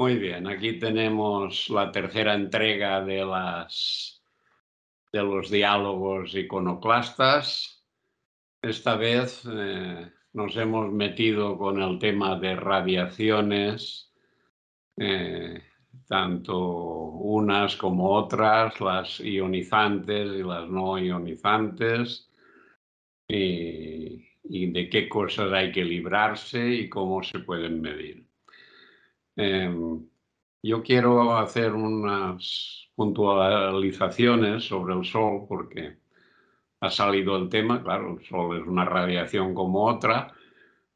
Muy bien, aquí tenemos la tercera entrega de, las, de los diálogos iconoclastas. Esta vez eh, nos hemos metido con el tema de radiaciones, eh, tanto unas como otras, las ionizantes y las no ionizantes, y de qué cosas hay que librarse y cómo se pueden medir. Em, yo quiero hacer unas puntualizaciones sobre el Sol porque ha salido el tema, claro, el Sol es una radiación como otra,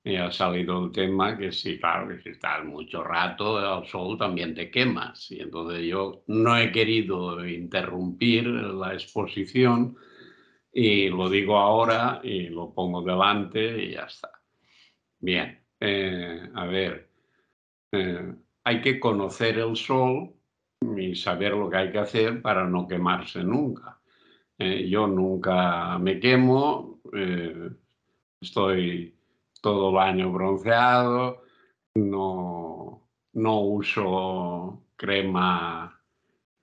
y ha salido el tema que si, claro, que si estás mucho rato al Sol también te quemas. Y entonces yo no he querido interrumpir la exposición y lo digo ahora y lo pongo delante y ya está. Bien, eh, a ver, este, hay que conocer el sol y saber lo que hay que hacer para no quemarse nunca. Eh, yo nunca me quemo, eh, estoy todo el año bronceado, no, uso crema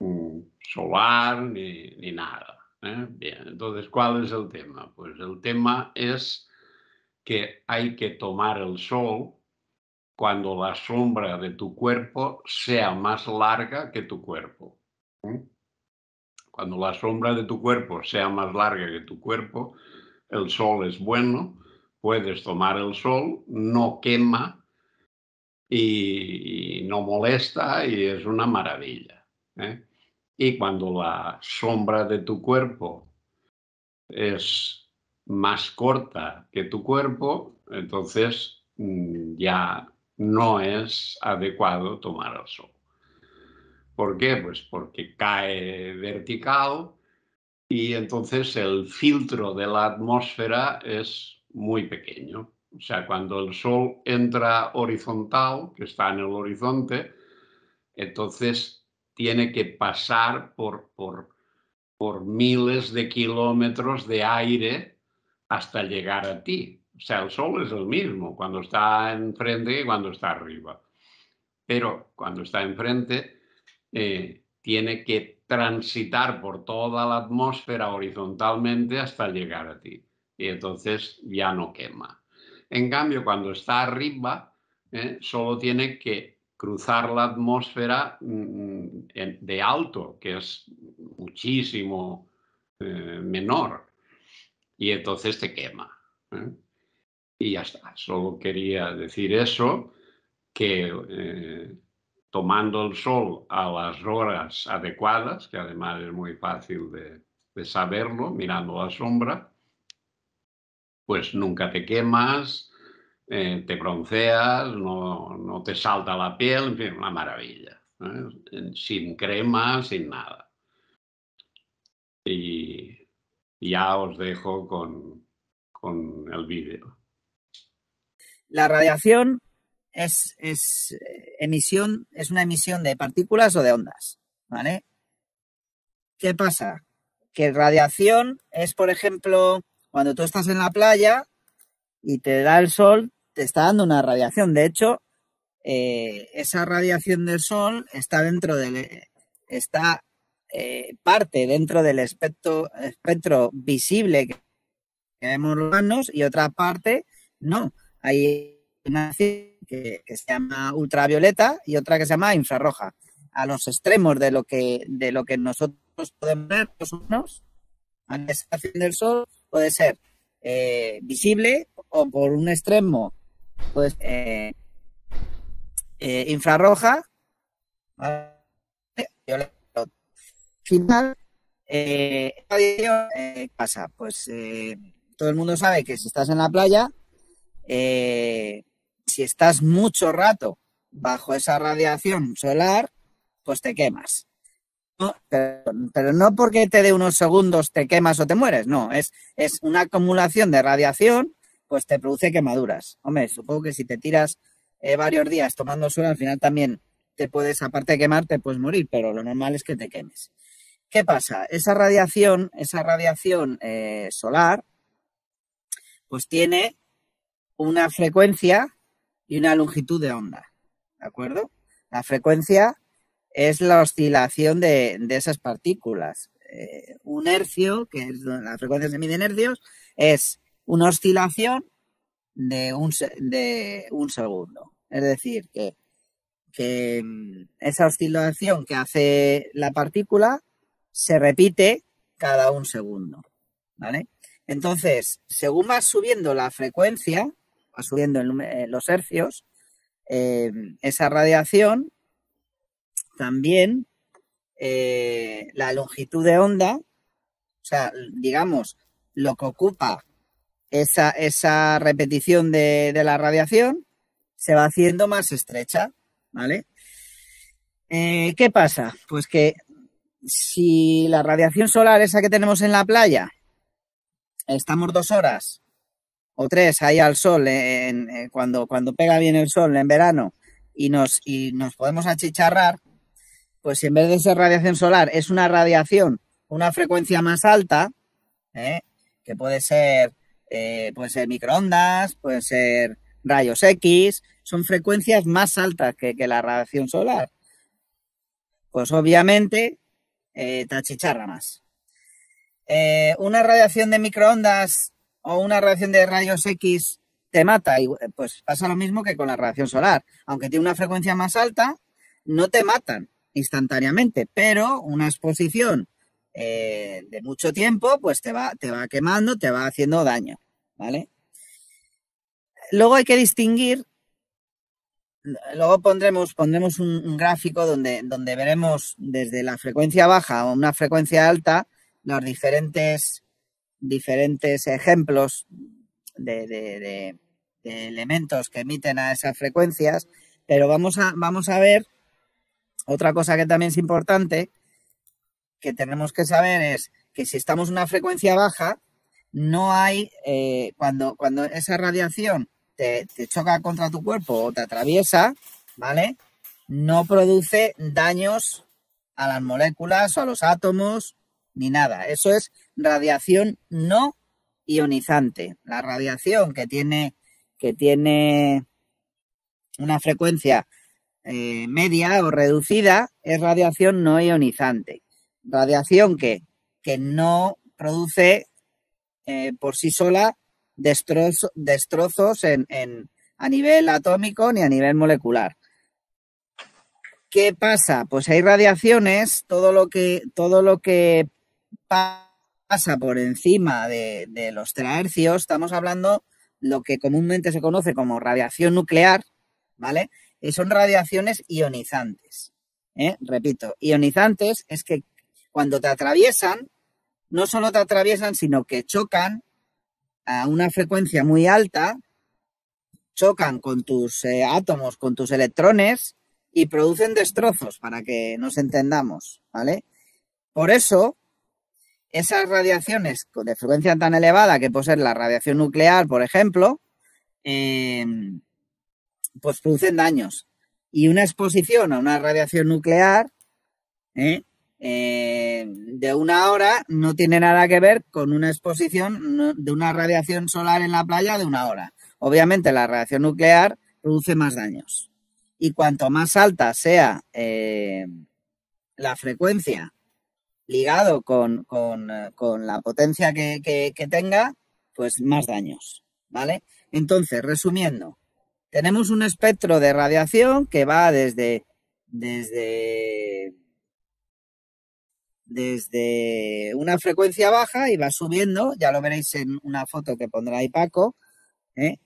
mm, solar ni, nada. ¿eh? entonces, ¿cuál es el tema? Pues el tema es que hay que tomar el sol cuando la sombra de tu cuerpo sea más larga que tu cuerpo. ¿eh? Cuando la sombra de tu cuerpo sea más larga que tu cuerpo, el sol es bueno, puedes tomar el sol, no quema y, no molesta y es una maravilla. ¿eh? Y cuando la sombra de tu cuerpo es más corta que tu cuerpo, entonces mm, ya no es adecuado tomar el sol. ¿Por qué? Pues porque cae vertical y entonces el filtro de la atmósfera es muy pequeño. O sea, cuando el sol entra horizontal, que está en el horizonte, entonces tiene que pasar por, por miles de kilómetros de aire hasta llegar a ti o sea, el sol es el mismo cuando está enfrente y cuando está arriba. Pero cuando está enfrente, eh, tiene que transitar por toda la atmósfera horizontalmente hasta llegar a ti. Y entonces ya no quema. En cambio, cuando está arriba, eh, solo tiene que cruzar la atmósfera mm, de alto, que es muchísimo eh, menor. Y entonces te quema. Y ya está, solo quería decir eso, que eh, tomando el sol a las horas adecuadas, que además es muy fácil de, saberlo, mirando la sombra, pues nunca te quemas, eh, te bronceas, no, te salta la piel, en fin, una maravilla. ¿eh? Sin crema, sin nada. Y ya os dejo con, con el vídeo. La radiación es, eh, emisión, es una emisión de partículas o de ondas, ¿vale? ¿Qué pasa? Que radiación es, por ejemplo, cuando tú estás en la playa y te da el sol, te está dando una radiación. De hecho, eh, esa radiación del sol está dentro del eh, está parte dentro del espectro, espectro visible que vemos los humanos y otra parte no. Hay una que, se llama ultravioleta y otra que se llama infrarroja. A los extremos de lo que, de lo que nosotros podemos ver los humanos, a la estación del sol puede ser eh, visible o por un extremo pues, eh, eh infrarroja, Al final, ¿qué pasa? Pues eh, todo el mundo sabe que si estás en la playa, eh, si estás mucho rato bajo esa radiación solar, pues te quemas. Pero, no porque te dé unos segundos te quemas o te mueres, no, es, es una acumulación de radiación, pues te produce quemaduras. Hombre, supongo que si te tiras eh, varios días tomando sol, al final también te puedes, aparte de quemarte, te puedes morir, pero lo normal es que te quemes. ¿Qué pasa? Esa radiación, esa radiación eh, solar, pues tiene una frecuencia y una longitud de onda. ¿De acuerdo? La frecuencia es la oscilación de, esas partículas. Eh, un hercio, que es la frecuencia de mide en hercios, es una oscilación de un, de un segundo. Es decir, que, que mm, esa oscilación que hace la partícula se repite cada un segundo. ¿Vale? Entonces, según vas subiendo la frecuencia, subiendo eh, los hercios, eh, esa radiación también eh, la longitud de onda, o sea, digamos, lo que ocupa esa, esa repetición de, la radiación, se va haciendo más estrecha, ¿vale? ¿Qué pasa? Pues que si la radiación solar, esa que tenemos en la playa, estamos dos horas o tres ahí al sol eh, cuando, cuando pega bien el sol en verano y nos, nos podemos achicharrar, pues en vez de ser radiación solar es una radiación, una frecuencia más alta, ¿eh? que puede ser, eh, puede ser microondas, puede ser rayos X, son frecuencias más altas que, la radiación solar. Pues obviamente te achicharra más. una radiación de microondas o una radiación de rayos X te mata. Y pues pasa lo mismo que con la radiación solar. Aunque tiene una frecuencia más alta, no te matan instantáneamente, pero una exposición eh, de mucho tiempo, pues te va, te va quemando, te va haciendo daño, ¿vale? Luego hay que distinguir, luego pondremos, un, gráfico donde, donde veremos desde la frecuencia baja o una frecuencia alta los diferentes diferentes ejemplos de, elementos que emiten a esas frecuencias, pero vamos a, vamos a ver otra cosa que también es importante, que tenemos que saber es que si estamos en una frecuencia baja, no hay, eh, cuando, cuando esa radiación te, te, choca contra tu cuerpo o te atraviesa, ¿vale? No produce daños a las moléculas o a los átomos ni nada. Eso es radiación no ionizante. La radiación que tiene, que tiene una frecuencia eh, media o reducida es radiación no ionizante. Radiación que, que no produce eh, por sí sola destrozos a nivel atómico ni a nivel molecular. ¿Qué pasa? Pues hay radiaciones, todo lo que, todo lo que pasa pasa por encima de, los terahercios, estamos hablando lo que comúnmente se conoce como radiación nuclear, ¿vale? Y son radiaciones ionizantes. ¿eh? Repito, ionizantes es que cuando te atraviesan, no solo te atraviesan, sino que chocan a una frecuencia muy alta, chocan con tus eh, átomos, con tus electrones y producen destrozos, para que nos entendamos, ¿vale? Por eso, esas radiaciones de frecuencia tan elevada que puede ser la radiación nuclear, por ejemplo, em, pues producen daños. Y una exposición a una radiación nuclear ¿eh? Eh, de una hora no tiene nada que ver con una exposición de una radiación solar en la playa de una hora. Obviamente la radiación nuclear produce más daños. Y cuanto más alta sea eh, la frecuencia ligado con, con, eh, la potencia que, tenga, pues más daños, ¿vale? Entonces, resumiendo, tenemos un espectro de radiación que va desde desde desde una frecuencia baja y va subiendo, ya lo veréis en una foto que pondrá ahí Paco, ¿eh?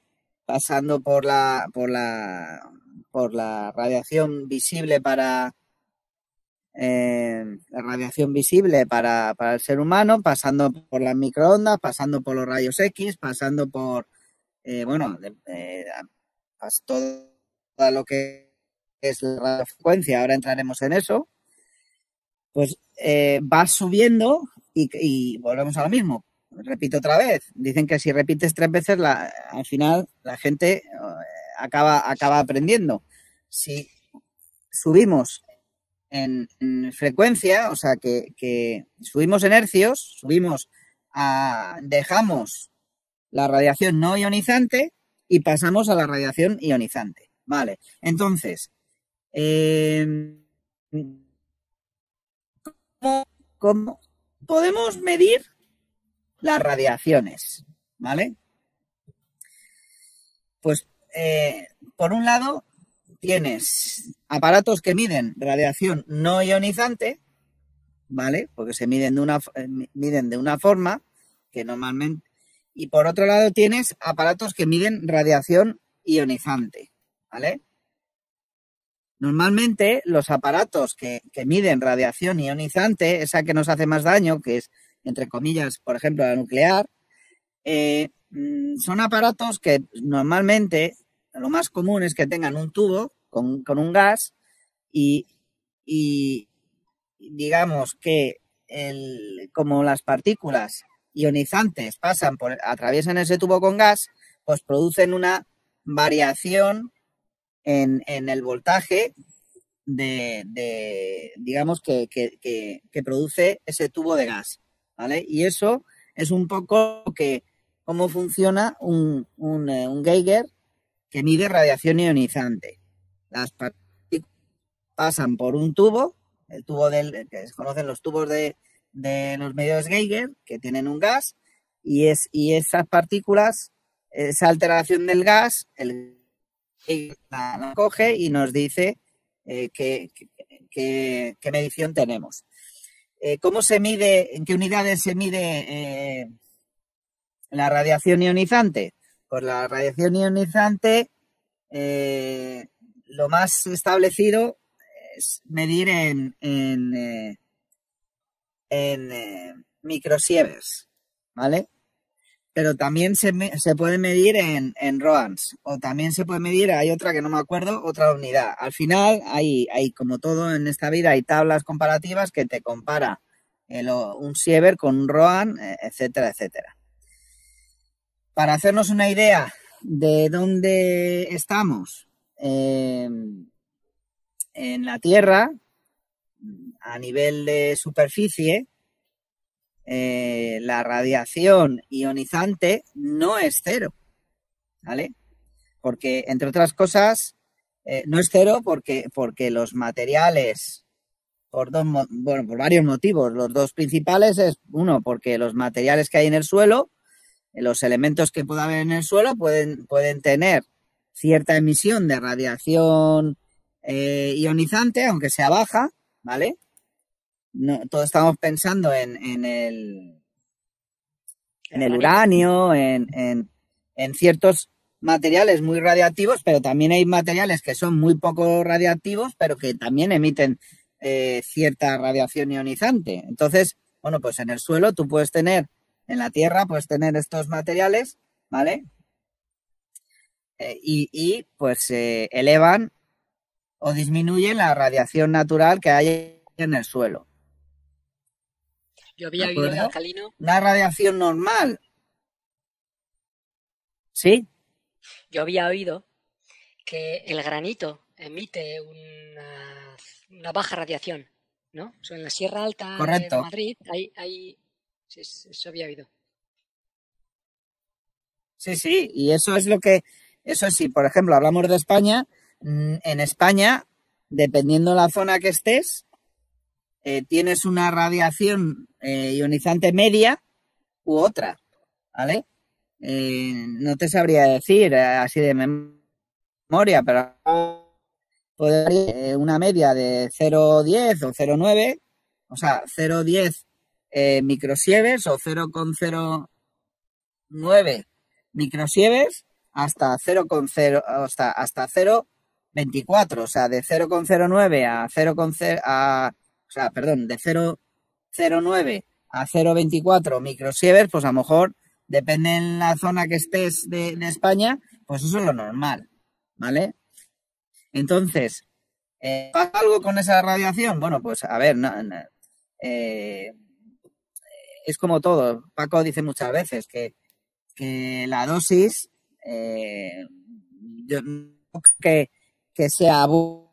pasando por la por la por la radiación visible para eh, la radiación visible para, el ser humano, pasando por las microondas, pasando por los rayos X, pasando por, eh, bueno, eh, todo lo que es la frecuencia ahora entraremos en eso, pues va subiendo y, volvemos a lo mismo. Repito otra vez, dicen que si repites tres veces, la, al final la gente acaba, acaba aprendiendo. Si subimos en, frecuencia, o sea, que, subimos en hercios, subimos a, dejamos la radiación no ionizante y pasamos a la radiación ionizante. Vale, entonces, em, ¿cómo, podemos medir las radiaciones? ¿Vale? Pues, eh, por un lado, tienes aparatos que miden radiación no ionizante, ¿vale? Porque se miden de una, eh, miden de una forma que normalmente... Y por otro lado tienes aparatos que miden radiación ionizante, ¿vale? Normalmente los aparatos que, miden radiación ionizante, esa que nos hace más daño, que es, entre comillas, por ejemplo, la nuclear, eh, mm, son aparatos que normalmente lo más común es que tengan un tubo con, un gas y, digamos que como las partículas ionizantes pasan por, atraviesan ese tubo con gas, pues producen una variación en, el voltaje de, digamos que, produce ese tubo de gas. Y eso es un poco que cómo funciona un, un eh, Geiger que mide radiación ionizante. Las partículas pasan por un tubo, el tubo del, que conocen los tubos de, los medios Geiger, que tienen un gas, y, es, y esas partículas, esa alteración del gas, el la, coge y nos dice eh, qué, medición tenemos. Eh, ¿Cómo se mide, en qué unidades se mide eh, la radiación ionizante? por la radiación ionizante, eh, lo más establecido es medir en, eh, eh, microsievers, ¿vale? Pero también se, puede medir en, ROANs, o también se puede medir, hay otra que no me acuerdo, otra unidad. Al final, hay, como todo en esta vida, hay tablas comparativas que te compara un siever con un ROAN, etcétera, etcétera. Para hacernos una idea de dónde estamos eh, en la Tierra, a nivel de superficie, eh, la radiación ionizante no es cero, ¿vale? Porque, entre otras cosas, eh, no es cero porque, porque los materiales, por, dos, por varios motivos, los dos principales es, uno, porque los materiales que hay en el suelo los elementos que pueda haber en el suelo pueden, pueden tener cierta emisión de radiación eh, ionizante, aunque sea baja, ¿vale? No, todos estamos pensando en, el, en el uranio, en, en, ciertos materiales muy radiactivos, pero también hay materiales que son muy poco radiactivos, pero que también emiten eh, cierta radiación ionizante. Entonces, bueno, pues en el suelo tú puedes tener en la tierra, pues tener estos materiales, ¿vale? Eh, y, pues se elevan o disminuyen la radiación natural que hay en el suelo. Yo había oído, alcalino. La radiación normal. ¿Sí? Yo había oído que el granito emite una, baja radiación, ¿no? O en la Sierra Alta de Madrid hay eso había habido. Sí, sí, y eso es lo que, eso sí, por ejemplo, hablamos de España, mm, en España, dependiendo la zona que estés, eh, tienes una radiación eh, ionizante media u otra, ¿vale? Eh, no te sabría decir así de memoria, pero una media de 0,10 o 0,9, o sea, 0,10 eh, microsieves o 0,09 microsieves hasta 0,0 hasta, hasta 0,24, o sea, de 0,09 a 0,0 a o sea, perdón, de 0,09 a 0,24 microsieves, pues a lo mejor depende en la zona que estés de, España, pues eso es lo normal, ¿vale? Entonces, eh, ¿pasa algo con esa radiación? Bueno, pues a ver, eh, es como todo. Paco dice muchas veces que, que la dosis, eh, yo no que, que sea bueno,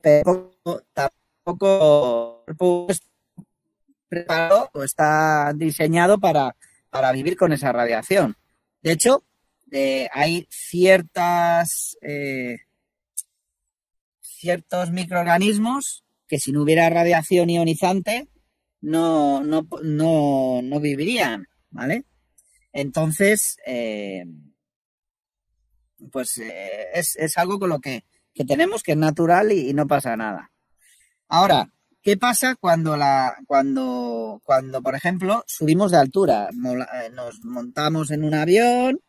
pero tampoco preparado o está diseñado para, para vivir con esa radiación. De hecho, eh, hay ciertas eh, ciertos microorganismos que si no hubiera radiación ionizante no, no, no, no vivirían, ¿vale? Entonces, eh, pues eh, es, es, algo con lo que, que tenemos, que es natural y, no pasa nada. Ahora, ¿qué pasa cuando, la, cuando, cuando por ejemplo, subimos de altura? Eh, nos montamos en un avión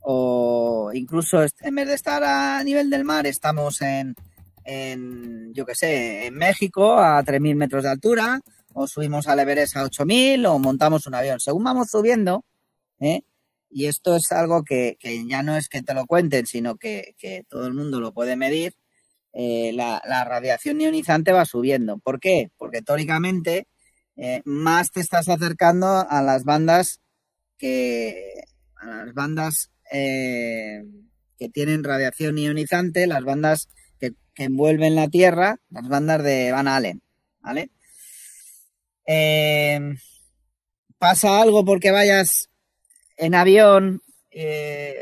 o incluso en vez de estar a nivel del mar, estamos en, en yo qué sé, en México a 3.000 metros de altura o subimos al Everest a 8000 o montamos un avión. Según vamos subiendo, ¿eh? y esto es algo que, ya no es que te lo cuenten, sino que, todo el mundo lo puede medir, eh, la, radiación ionizante va subiendo. ¿Por qué? Porque teóricamente eh, más te estás acercando a las bandas que a las bandas que tienen radiación ionizante, las bandas que, que envuelven la Tierra, las bandas de Van Allen, ¿vale? Em, pasa algo porque vayas en avión, eh,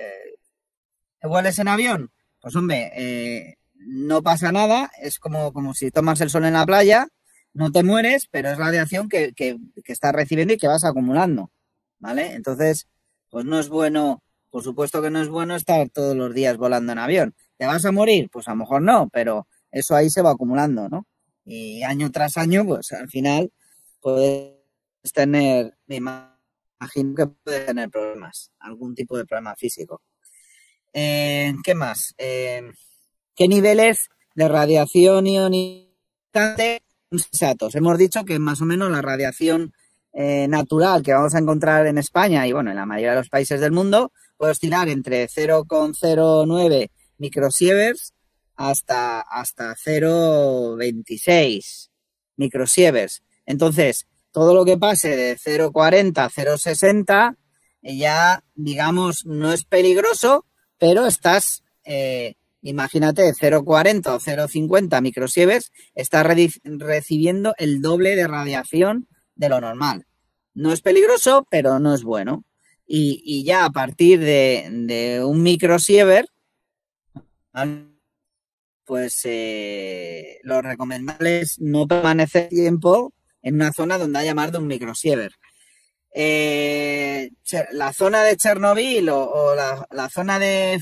vueles en avión, pues hombre, eh, no pasa nada, es como, como si tomas el sol en la playa, no te mueres, pero es radiación que, que, que estás recibiendo y que vas acumulando, ¿vale? Entonces, pues no es bueno, por supuesto que no es bueno estar todos los días volando en avión. ¿Te vas a morir? Pues a lo mejor no, pero eso ahí se va acumulando, ¿no? Y año tras año, pues al final puedes tener, me imagino que puedes tener problemas, algún tipo de problema físico. Eh, ¿Qué más? Eh, ¿Qué niveles de radiación ionizante exactos? Hemos dicho que más o menos la radiación eh, natural que vamos a encontrar en España y bueno, en la mayoría de los países del mundo puede oscilar entre 0,09 microsieverts hasta, hasta 0,26 microsieverts. Entonces, todo lo que pase de 0,40 a 0,60 eh, ya, digamos, no es peligroso, pero estás, eh, imagínate, 0,40 o 0,50 microsieves, estás recibiendo el doble de radiación de lo normal. No es peligroso, pero no es bueno. Y, ya a partir de, un microsiever, pues eh, lo recomendable es no permanecer tiempo en una zona donde haya más de un microsiever. Eh, la zona de Chernobyl o, la, zona de,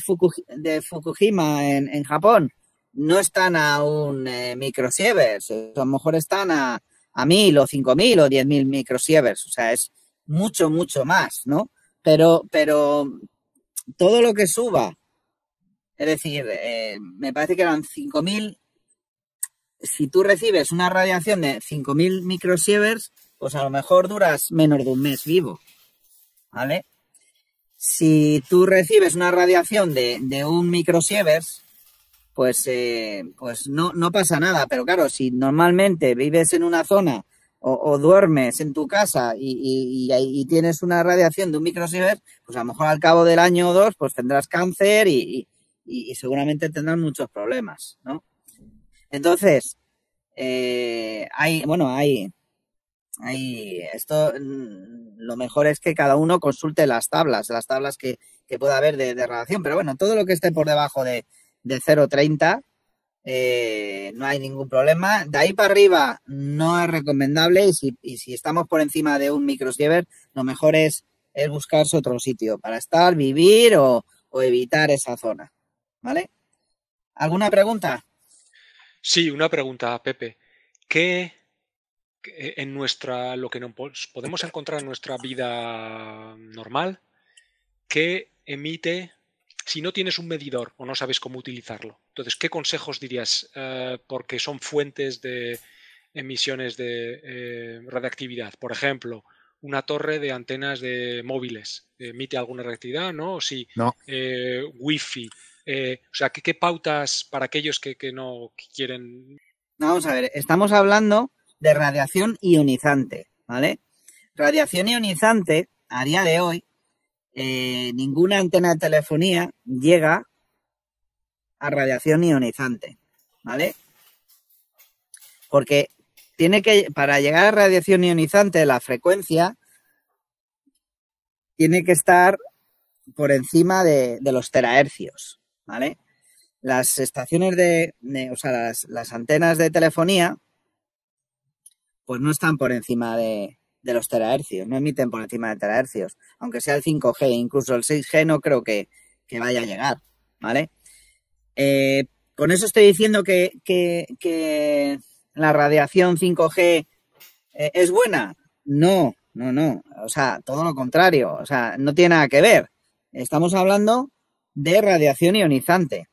Fukushima en, Japón no están a un eh, a lo mejor están a, a mil o cinco mil o diez mil microsieverts, o sea, es mucho, mucho más, ¿no? Pero, pero todo lo que suba, es decir, eh, me parece que eran cinco mil si tú recibes una radiación de 5.000 microsieverts, pues a lo mejor duras menos de un mes vivo. ¿Vale? Si tú recibes una radiación de, un microsievers pues, eh, pues no, no, pasa nada. Pero claro, si normalmente vives en una zona o, duermes en tu casa y, y, tienes una radiación de un microsievert, pues a lo mejor al cabo del año o dos, pues tendrás cáncer y seguramente tendrás muchos problemas, ¿no? Entonces, eh, hay, bueno, hay, hay, esto, mm, lo mejor es que cada uno consulte las tablas, las tablas que, pueda haber de, de relación, pero bueno, todo lo que esté por debajo de, 0.30, eh, no hay ningún problema. De ahí para arriba no es recomendable y si, estamos por encima de un microsiever, lo mejor es, buscarse otro sitio para estar, vivir o, o evitar esa zona. ¿Vale? ¿Alguna pregunta? Sí, una pregunta, Pepe. ¿Qué eh, en nuestra lo que no podemos encontrar en nuestra vida normal qué emite si no tienes un medidor o no sabes cómo utilizarlo. Entonces, ¿qué consejos dirías? Eh, porque son fuentes de emisiones de eh, radiactividad. Por ejemplo, una torre de antenas de móviles. ¿Emite alguna radiactividad? ¿No? Sí. No. wifi. Eh, o sea, ¿qué, pautas para aquellos que, no quieren...? Vamos a ver, estamos hablando de radiación ionizante, ¿vale? Radiación ionizante, a día de hoy, eh, ninguna antena de telefonía llega a radiación ionizante, ¿vale? Porque tiene que, para llegar a radiación ionizante, la frecuencia tiene que estar por encima de los terahercios, ¿vale? Las estaciones de, o sea, las, antenas de telefonía, pues no están por encima de, los terahercios, no emiten por encima de terahercios, aunque sea el 5G, incluso el 6G no creo que, vaya a llegar, ¿vale? Eh, con eso estoy diciendo que, la radiación 5G eh, es buena. No, no, no. O sea, todo lo contrario. O sea, no tiene nada que ver. Estamos hablando de radiación ionizante.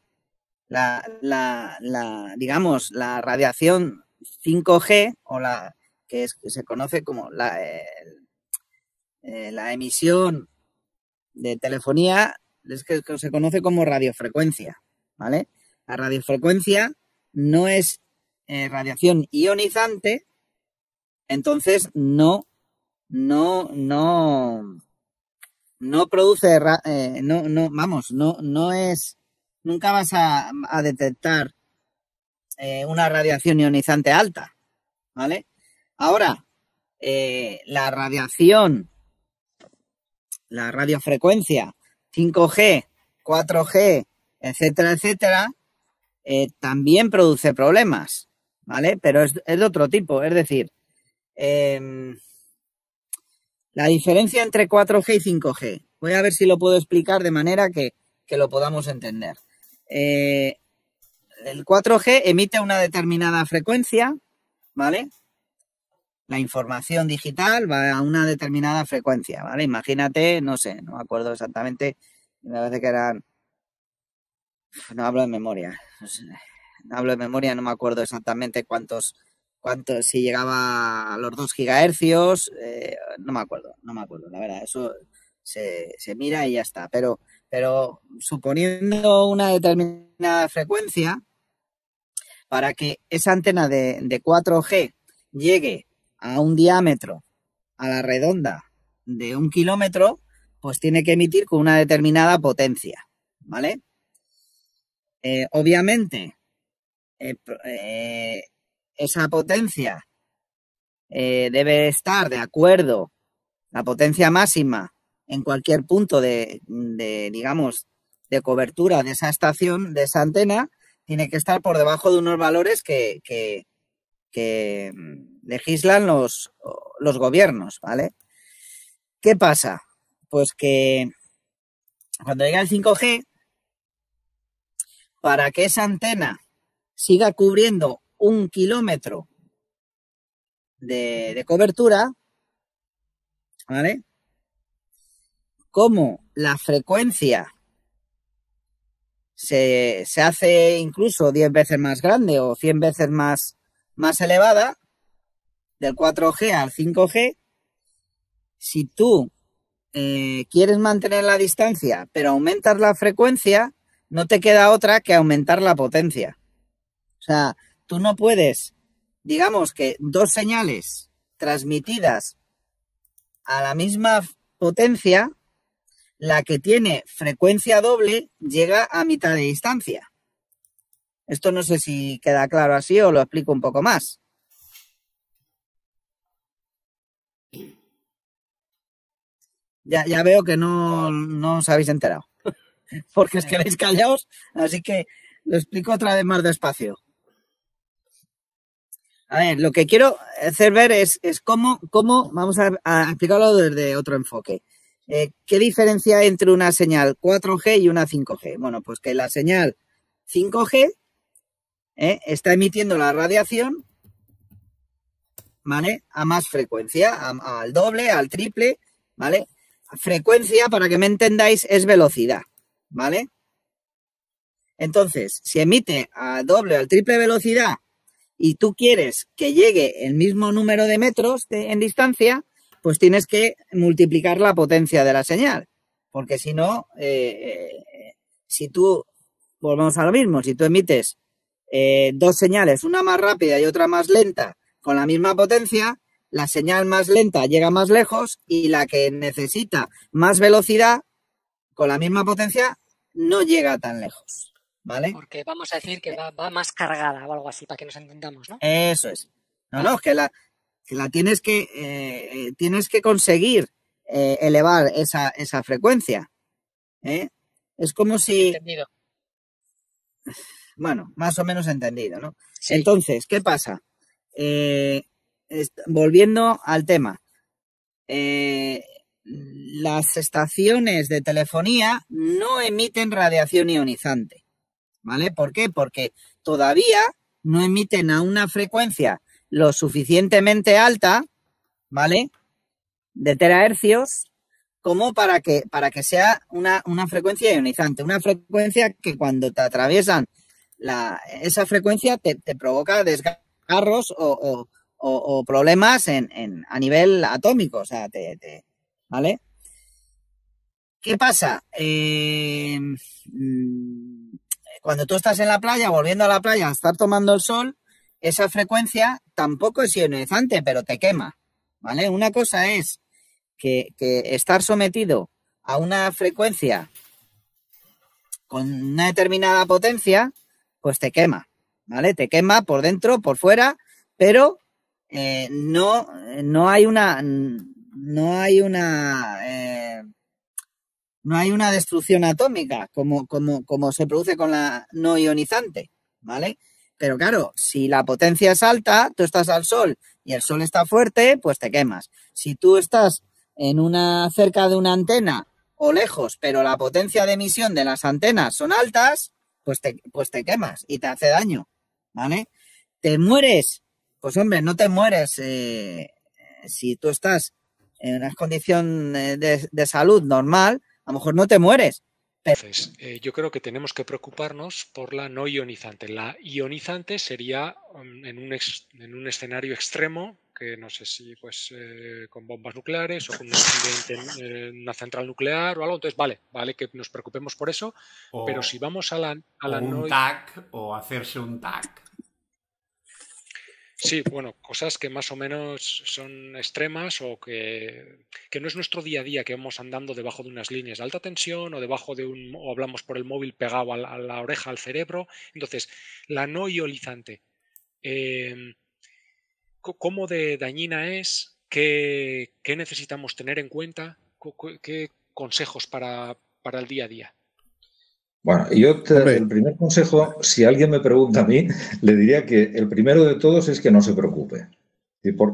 La, la, la, digamos, la radiación 5G o la que, es, se conoce como la, eh, eh, la emisión de telefonía es que, se conoce como radiofrecuencia, ¿vale? La radiofrecuencia no es eh, radiación ionizante, entonces no, no, no, no produce, eh, no, no, vamos, no, no es, nunca vas a, detectar eh, una radiación ionizante alta, ¿vale? Ahora, eh, la radiación, la radiofrecuencia, 5G, 4G, etcétera, etcétera, también produce problemas, ¿vale? Pero es, es, de otro tipo, es decir, em, la diferencia entre 4G y 5G. Voy a ver si lo puedo explicar de manera que, lo podamos entender. Eh, el 4G emite una determinada frecuencia, ¿vale? La información digital va a una determinada frecuencia, ¿vale? Imagínate, no sé, no me acuerdo exactamente, me parece que eran... No hablo de memoria, no hablo de memoria, no me acuerdo exactamente cuántos cuánto, si llegaba a los 2 gigahercios, eh, no me acuerdo, no me acuerdo, la verdad, eso se, mira y ya está, pero, pero suponiendo una determinada frecuencia, para que esa antena de, 4G llegue a un diámetro a la redonda de un kilómetro, pues tiene que emitir con una determinada potencia, ¿vale? Eh, obviamente, eh, esa potencia eh, debe estar de acuerdo, la potencia máxima en cualquier punto de, digamos, de cobertura de esa estación, de esa antena, tiene que estar por debajo de unos valores que, legislan los, los gobiernos, ¿vale? ¿Qué pasa? Pues que cuando llega el 5G, para que esa antena siga cubriendo un kilómetro de, cobertura, ¿vale? Como la frecuencia se, se, hace incluso 10 veces más grande o 100 veces más, más elevada, del 4G al 5G, si tú eh, quieres mantener la distancia pero aumentas la frecuencia, no te queda otra que aumentar la potencia. O sea, tú no puedes, digamos que dos señales transmitidas a la misma potencia, la que tiene frecuencia doble llega a mitad de distancia. Esto no sé si queda claro así o lo explico un poco más. Ya, veo que no, no os habéis enterado, porque os queréis callados, así que lo explico otra vez más despacio. A ver, lo que quiero hacer ver es, cómo, vamos a, explicarlo desde otro enfoque. Eh, ¿Qué diferencia entre una señal 4G y una 5G? Bueno, pues que la señal 5G eh, está emitiendo la radiación, ¿vale? A más frecuencia, al doble, al triple, ¿vale? Frecuencia, para que me entendáis, es velocidad, ¿vale? Entonces, si emite a doble o al triple velocidad y tú quieres que llegue el mismo número de metros en distancia, pues tienes que multiplicar la potencia de la señal. Porque si no, eh, si tú, volvemos a lo mismo, si tú emites eh, dos señales, una más rápida y otra más lenta, con la misma potencia, la señal más lenta llega más lejos y la que necesita más velocidad, con la misma potencia, no llega tan lejos. Porque vamos a decir que va, más cargada o algo así, para que nos entendamos, ¿no? Eso es. No, no, es que la, tienes que, eh, eh, tienes que conseguir eh, elevar esa, frecuencia. Es como si... Entendido. Bueno, más o menos entendido, ¿no? Entonces, ¿qué pasa? volviendo al tema. las estaciones de telefonía no emiten radiación ionizante. ¿vale? ¿Por qué? Porque todavía no emiten a una frecuencia lo suficientemente alta, ¿vale? De terahercios, como para que, para que sea una, frecuencia ionizante, una frecuencia que cuando te atraviesan esa frecuencia te, provoca desgarros o, o, problemas en, en, a nivel atómico, ¿vale? ¿Qué pasa? Eh, mm, cuando tú estás en la playa, volviendo a la playa, a estar tomando el sol, esa frecuencia tampoco es ionizante, pero te quema. ¿Vale? Una cosa es que, estar sometido a una frecuencia con una determinada potencia, pues te quema, ¿vale? Te quema por dentro, por fuera, pero eh, no, no hay una, no hay una eh, no hay una destrucción atómica como, como, se produce con la no ionizante, ¿vale? Pero claro, si la potencia es alta, tú estás al sol y el sol está fuerte, pues te quemas. Si tú estás en una cerca de una antena o lejos, pero la potencia de emisión de las antenas son altas, pues te, pues te quemas y te hace daño, ¿vale? ¿Te mueres? Pues hombre, no te mueres eh, si tú estás en una condición eh, de salud normal, a lo mejor no te mueres. Eh, yo creo que tenemos que preocuparnos por la no ionizante. La ionizante sería um, en un, escenario extremo, que no sé si pues eh, con bombas nucleares o con en una central nuclear o algo. Entonces, vale, vale que nos preocupemos por eso, pero si vamos a la, a un TAC o hacerse un TAC. Sí, bueno, cosas que más o menos son extremas o que, no es nuestro día a día que vamos andando debajo de unas líneas de alta tensión o debajo de un, o hablamos por el móvil pegado a la, oreja, al cerebro. Entonces, la no ionizante, em, ¿cómo de dañina es? ¿Qué, ¿Qué, necesitamos tener en cuenta? ¿Qué consejos para, para el día a día? Bueno, yo el primer consejo, si alguien me pregunta a mí, le diría que el primero de todos es que no se preocupe.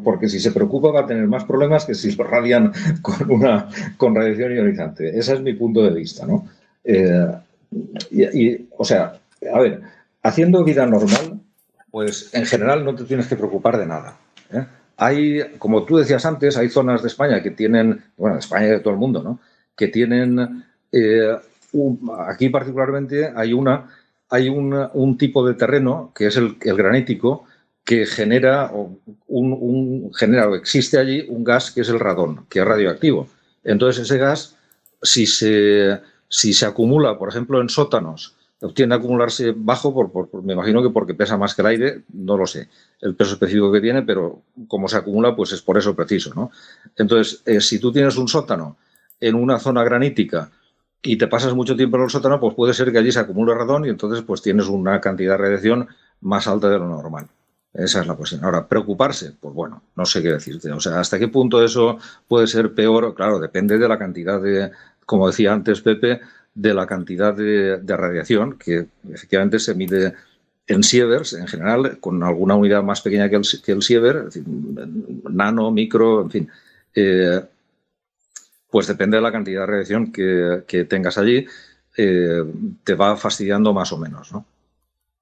Porque si se preocupa va a tener más problemas que si lo radian con, una, con radiación ionizante. Ese es mi punto de vista, ¿no? Eh, o sea, a ver, haciendo vida normal, pues en general no te tienes que preocupar de nada. ¿eh? Hay, como tú decías antes, hay zonas de España que tienen, bueno, España y de todo el mundo, ¿no? Que tienen eh, aquí particularmente hay una, hay un tipo de terreno que es el, granítico que genera, un, genera o existe allí un gas que es el radón, que es radioactivo. Entonces ese gas, si se, si se acumula, por ejemplo, en sótanos, tiende a acumularse bajo, por, me imagino que porque pesa más que el aire, no lo sé, el peso específico que tiene, pero como se acumula, pues es por eso preciso. ¿no? Entonces, eh, si tú tienes un sótano en una zona granítica y te pasas mucho tiempo en el sótano, pues puede ser que allí se acumule radón y entonces pues tienes una cantidad de radiación más alta de lo normal. Esa es la cuestión. Ahora, preocuparse, pues bueno, no sé qué decirte. O sea, ¿hasta qué punto eso puede ser peor? Claro, depende de la cantidad de, como decía antes Pepe, de la cantidad de, radiación que efectivamente se mide en sievers, en general, con alguna unidad más pequeña que el, siever, nano, micro, en fin. Eh, pues depende de la cantidad de radiación que, tengas allí, eh, te va fastidiando más o menos.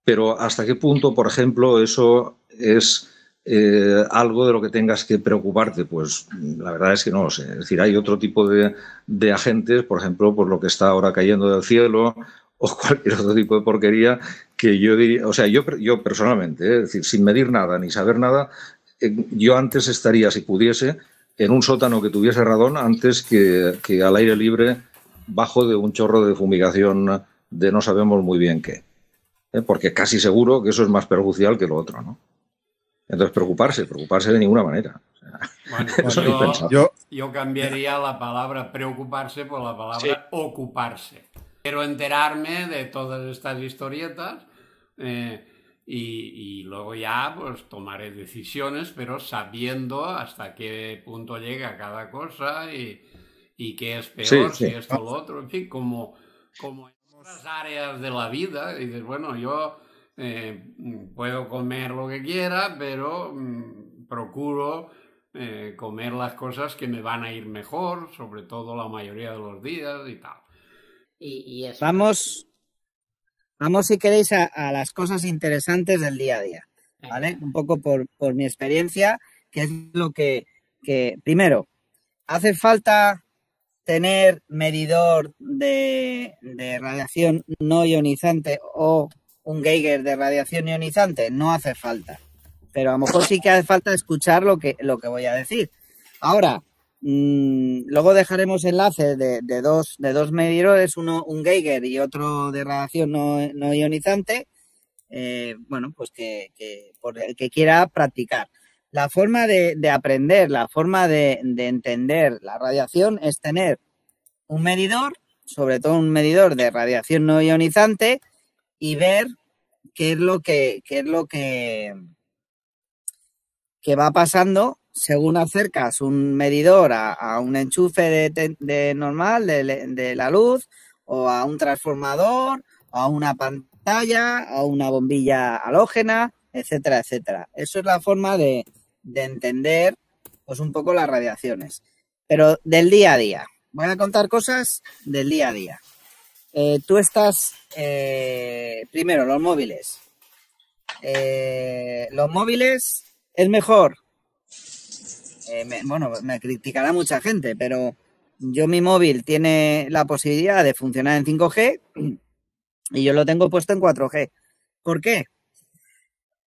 Pero hasta qué punto, por ejemplo, eso es eh, algo de lo que tengas que preocuparte, pues la verdad es que no lo sé. Es decir, hay otro tipo de, agentes, por ejemplo, por lo que está ahora cayendo del cielo o cualquier otro tipo de porquería que yo diría, o sea, yo, yo personalmente, ¿eh? es decir, sin medir nada ni saber nada, yo antes estaría, si pudiese, en un sótano que tuviese radón antes que, al aire libre bajo de un chorro de fumigación de no sabemos muy bien qué. ¿Eh? Porque casi seguro que eso es más perjudicial que lo otro, ¿no? Entonces, preocuparse, preocuparse de ninguna manera. yo, yo, cambiaría la palabra preocuparse por la palabra ocuparse. Quiero enterarme de todas estas historietas. Eh, y, luego ya pues tomaré decisiones, pero sabiendo hasta qué punto llega cada cosa y, qué es peor, si esto o lo otro, en fin, como, como en otras áreas de la vida, dices, bueno, yo eh, mm, puedo comer lo que quiera, pero mm, procuro eh, comer las cosas que me van a ir mejor, sobre todo la mayoría de los días y tal. Y, y Vamos, Vamos, si queréis, a, las cosas interesantes del día a día, ¿vale? Un poco por, mi experiencia, que es lo que, primero, hace falta tener medidor de, radiación no ionizante o un Geiger de radiación ionizante, no hace falta. Pero a lo mejor sí que hace falta escuchar lo que, lo que voy a decir. Ahora, Mm, luego dejaremos enlaces de, dos, de dos medidores, uno un Geiger y otro de radiación no, ionizante, eh, bueno, pues que, por el que quiera practicar. La forma de, aprender, la forma de, entender la radiación es tener un medidor, sobre todo un medidor de radiación no ionizante, y ver qué es lo que, es lo que, que va pasando según acercas un medidor a, un enchufe de, normal de, la luz o a un transformador o a una pantalla a una bombilla halógena, etcétera, etcétera. Eso es la forma de, entender pues un poco las radiaciones. Pero del día a día. Voy a contar cosas del día a día. Eh, tú estás, eh, primero, los móviles. Eh, los móviles es mejor eh, me, bueno, me criticará mucha gente, pero yo mi móvil tiene la posibilidad de funcionar en 5G y yo lo tengo puesto en 4G. ¿Por qué?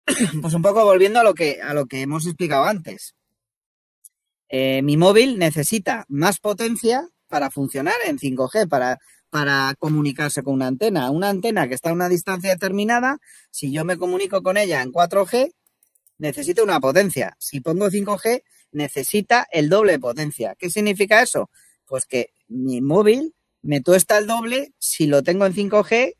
Pues un poco volviendo a lo que, a lo que hemos explicado antes. Eh, mi móvil necesita más potencia para funcionar en 5G, para, para comunicarse con una antena. Una antena que está a una distancia determinada, si yo me comunico con ella en 4G, necesito una potencia. Si pongo 5G, necesita el doble de potencia. ¿Qué significa eso? Pues que mi móvil me tuesta el doble si lo tengo en 5G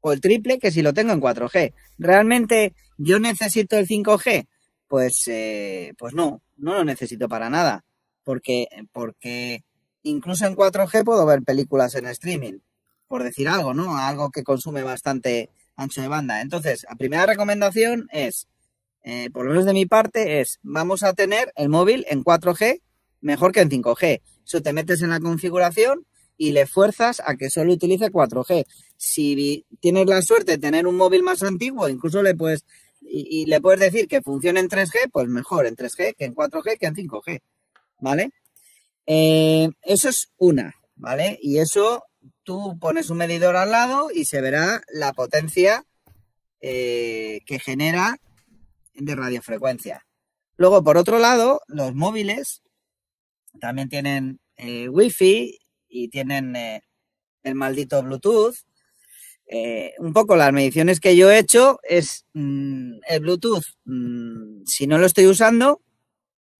o el triple que si lo tengo en 4G. ¿Realmente yo necesito el 5G? Pues, eh, pues no, no lo necesito para nada. Porque, porque incluso en 4G puedo ver películas en streaming, por decir algo, ¿no? Algo que consume bastante ancho de banda. Entonces, la primera recomendación es eh, por lo menos de mi parte, es vamos a tener el móvil en 4G mejor que en 5G. Eso te metes en la configuración y le fuerzas a que solo utilice 4G. Si tienes la suerte de tener un móvil más antiguo, incluso le puedes y, le puedes decir que funcione en 3G, pues mejor en 3G que en 4G que en 5G. ¿Vale? Eh, eso es una, ¿vale? Y eso tú pones un medidor al lado y se verá la potencia eh, que genera de radiofrecuencia. Luego, por otro lado, los móviles también tienen wifi eh, Wi-Fi y tienen eh, el maldito Bluetooth. Eh, un poco las mediciones que yo he hecho es mm, el Bluetooth, mm, si no lo estoy usando,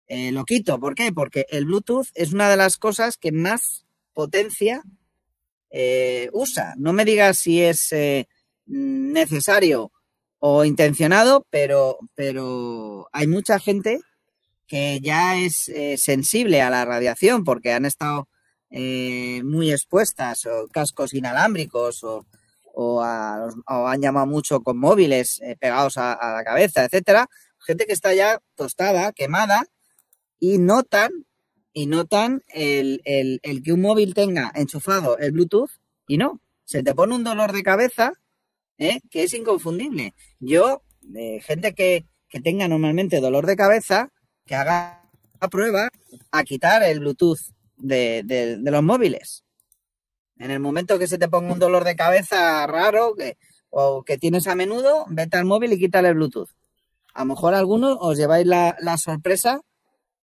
lo quito. ¿Por qué? Porque el Bluetooth es una de las cosas que más potencia usa. No me digas si es necesario o intencionado, pero, pero hay mucha gente que ya es eh, sensible a la radiación porque han estado eh, muy expuestas o cascos inalámbricos o, o, a, han llamado mucho con móviles eh, pegados a, la cabeza, etcétera. Gente que está ya tostada, quemada y notan y notan el, el, el que un móvil tenga enchufado el Bluetooth y no. Se te pone un dolor de cabeza ¿eh? que es inconfundible. Yo, eh, gente que, tenga normalmente dolor de cabeza, que haga la prueba a quitar el Bluetooth de, los móviles. En el momento que se te ponga un dolor de cabeza raro o que tienes a menudo, vete al móvil y quítale el Bluetooth. A lo mejor algunos os lleváis la, sorpresa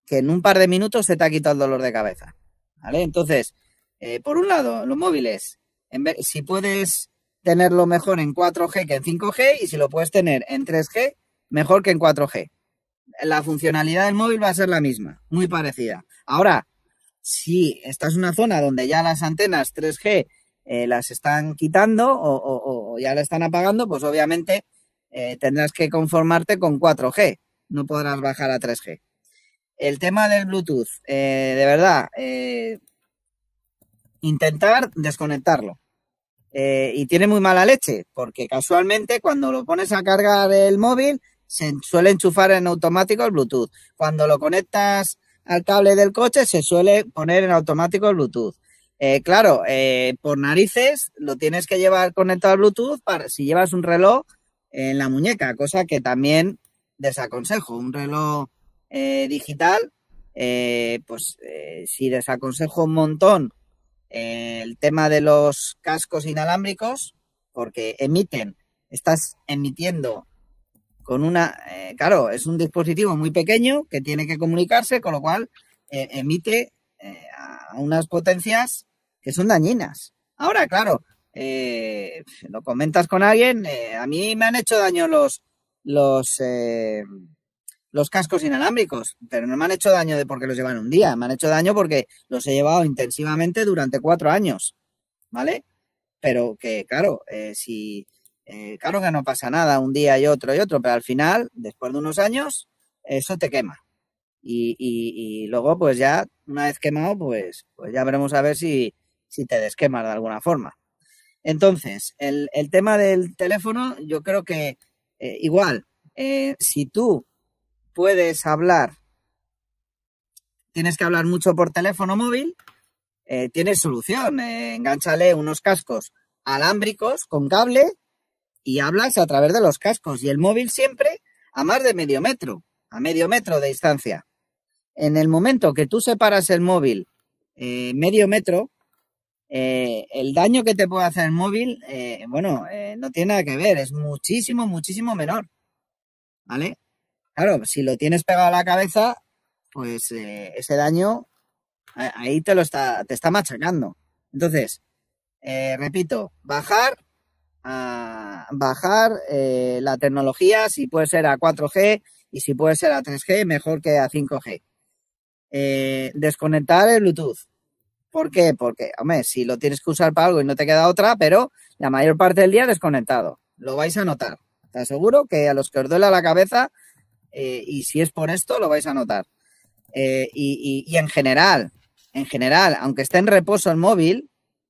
que en un par de minutos se te ha quitado el dolor de cabeza. ¿Vale? Entonces, eh, por un lado, los móviles, si puedes tenerlo mejor en 4G que en 5G y si lo puedes tener en 3G, mejor que en 4G. La funcionalidad del móvil va a ser la misma, muy parecida. Ahora, si estás en una zona donde ya las antenas 3G eh, las están quitando o, ya la están apagando, pues obviamente eh, tendrás que conformarte con 4G, no podrás bajar a 3G. El tema del Bluetooth, eh, de verdad, intentar desconectarlo. Eh, y tiene muy mala leche, porque casualmente cuando lo pones a cargar el móvil, se suele enchufar en automático el Bluetooth. Cuando lo conectas al cable del coche, se suele poner en automático el Bluetooth. Eh, claro, eh, por narices lo tienes que llevar conectado al Bluetooth para si llevas un reloj en la muñeca, cosa que también desaconsejo. Un reloj digital, pues si desaconsejo un montón el tema de los cascos inalámbricos, porque emiten, estás emitiendo con una, eh, claro, es un dispositivo muy pequeño que tiene que comunicarse, con lo cual eh, emite eh, a unas potencias que son dañinas. Ahora, claro, lo comentas con alguien, a mí me han hecho daño los, los, los cascos inalámbricos, pero no me han hecho daño de porque los llevan un día, me han hecho daño porque los he llevado intensivamente durante cuatro años, ¿vale? Pero que, claro, eh, si, eh, claro que no pasa nada un día y otro y otro, pero al final, después de unos años, eso te quema. Y, luego, pues ya, una vez quemado, pues, pues ya veremos a ver si, si te desquemas de alguna forma. Entonces, el, tema del teléfono, yo creo que eh, igual, si tú puedes hablar, tienes que hablar mucho por teléfono móvil, eh, tienes solución. Eh, enganchale unos cascos alámbricos con cable y hablas a través de los cascos y el móvil siempre a más de medio metro, a medio metro de distancia. En el momento que tú separas el móvil eh, medio metro, el daño que te puede hacer el móvil, bueno, no tiene nada que ver, es muchísimo, muchísimo menor. ¿Vale? Claro, si lo tienes pegado a la cabeza, pues eh, ese daño eh, ahí te lo está, te está machacando. Entonces, eh, repito, bajar, a ah, bajar la tecnología, si puede ser a 4G y si puede ser a 3G, mejor que a 5G. desconectar el Bluetooth. ¿Por qué? Porque, hombre, si lo tienes que usar para algo y no te queda otra, pero la mayor parte del día desconectado. Lo vais a notar. Te aseguro que a los que os duela la cabeza eh, y si es por esto, lo vais a notar. Eh, y, y, en general, en general, aunque esté en reposo el móvil,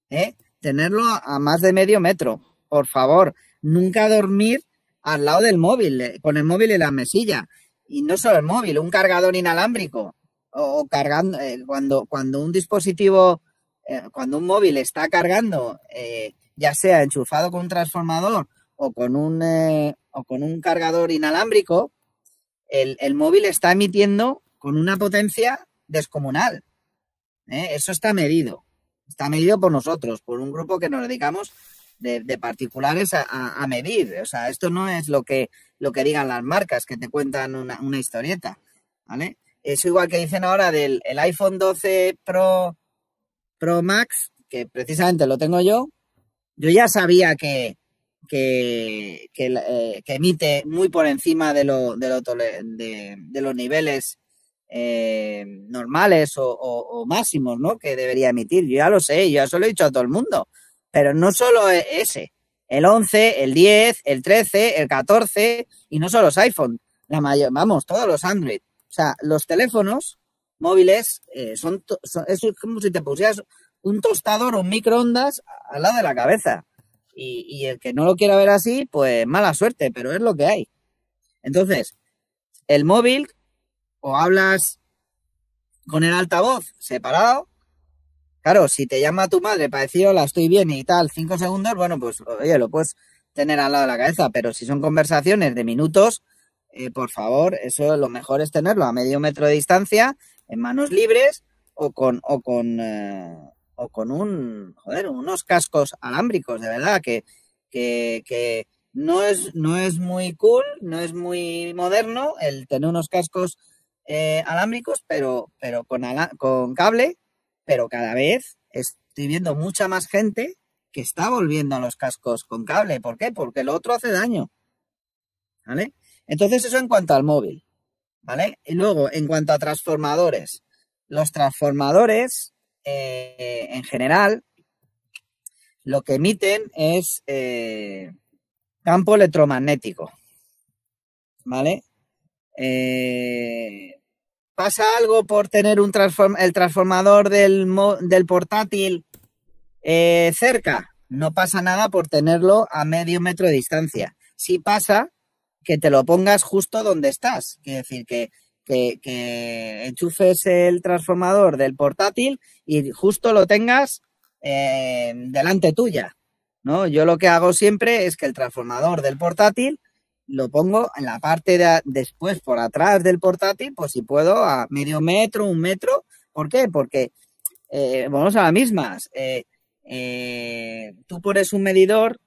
eh, tenerlo a más de medio metro, por favor. Nunca dormir al lado del móvil, eh, con el móvil en la mesilla. Y no solo el móvil, un cargador inalámbrico. O, cargando, cuando, cuando un dispositivo, cuando un móvil está cargando, ya sea enchufado con un transformador o con un, o con un cargador inalámbrico, el, móvil está emitiendo con una potencia descomunal. ¿eh? Eso está medido. Está medido por nosotros, por un grupo que nos dedicamos de, particulares a, medir. O sea, esto no es lo que, lo que digan las marcas que te cuentan una, historieta. ¿Vale? Eso igual que dicen ahora del iPhone 12 Pro, Pro Max, que precisamente lo tengo yo. Yo ya sabía que, eh, que, emite muy por encima de, lo, de, los niveles eh, normales o, máximos ¿no? que debería emitir. Yo ya lo sé, yo eso lo he dicho a todo el mundo, pero no solo e, ese, el 11, el 10, el 13, el 14 y no solo los iPhone, la vamos, todos los Android. O sea, los teléfonos móviles eh, son, es como si te pusieras un tostador o un microondas al lado de la cabeza. Y, el que no lo quiera ver así, pues mala suerte, pero es lo que hay. Entonces, el móvil, o hablas con el altavoz separado, claro, si te llama tu madre para decir hola, estoy bien y tal, cinco segundos, bueno, pues oye, lo puedes tener al lado de la cabeza, pero si son conversaciones de minutos, eh, por favor, eso lo mejor es tenerlo a medio metro de distancia, en manos libres o con, o con, eh, o con un, unos cascos alámbricos, de verdad, que, que, no, es, no es muy cool, no es muy moderno el tener unos cascos eh, alámbricos, pero, pero con, con cable, pero cada vez estoy viendo mucha más gente que está volviendo a los cascos con cable. ¿Por qué? Porque el otro hace daño. ¿Vale? Entonces eso en cuanto al móvil. ¿Vale? Y luego, en cuanto a transformadores. Los transformadores eh, en general, lo que emiten es eh, campo electromagnético. ¿Vale? Eh, ¿Pasa algo por tener un el transformador del, portátil cerca? No pasa nada por tenerlo a medio metro de distancia. sí pasa que te lo pongas justo donde estás. es decir que que, enchufes el transformador del portátil y justo lo tengas eh, delante tuya. ¿no? Yo lo que hago siempre es que el transformador del portátil lo pongo en la parte después, por atrás del portátil, pues si puedo, a medio metro, un metro. ¿Por qué? Porque eh, vamos a las mismas. Eh, tú pones un medidor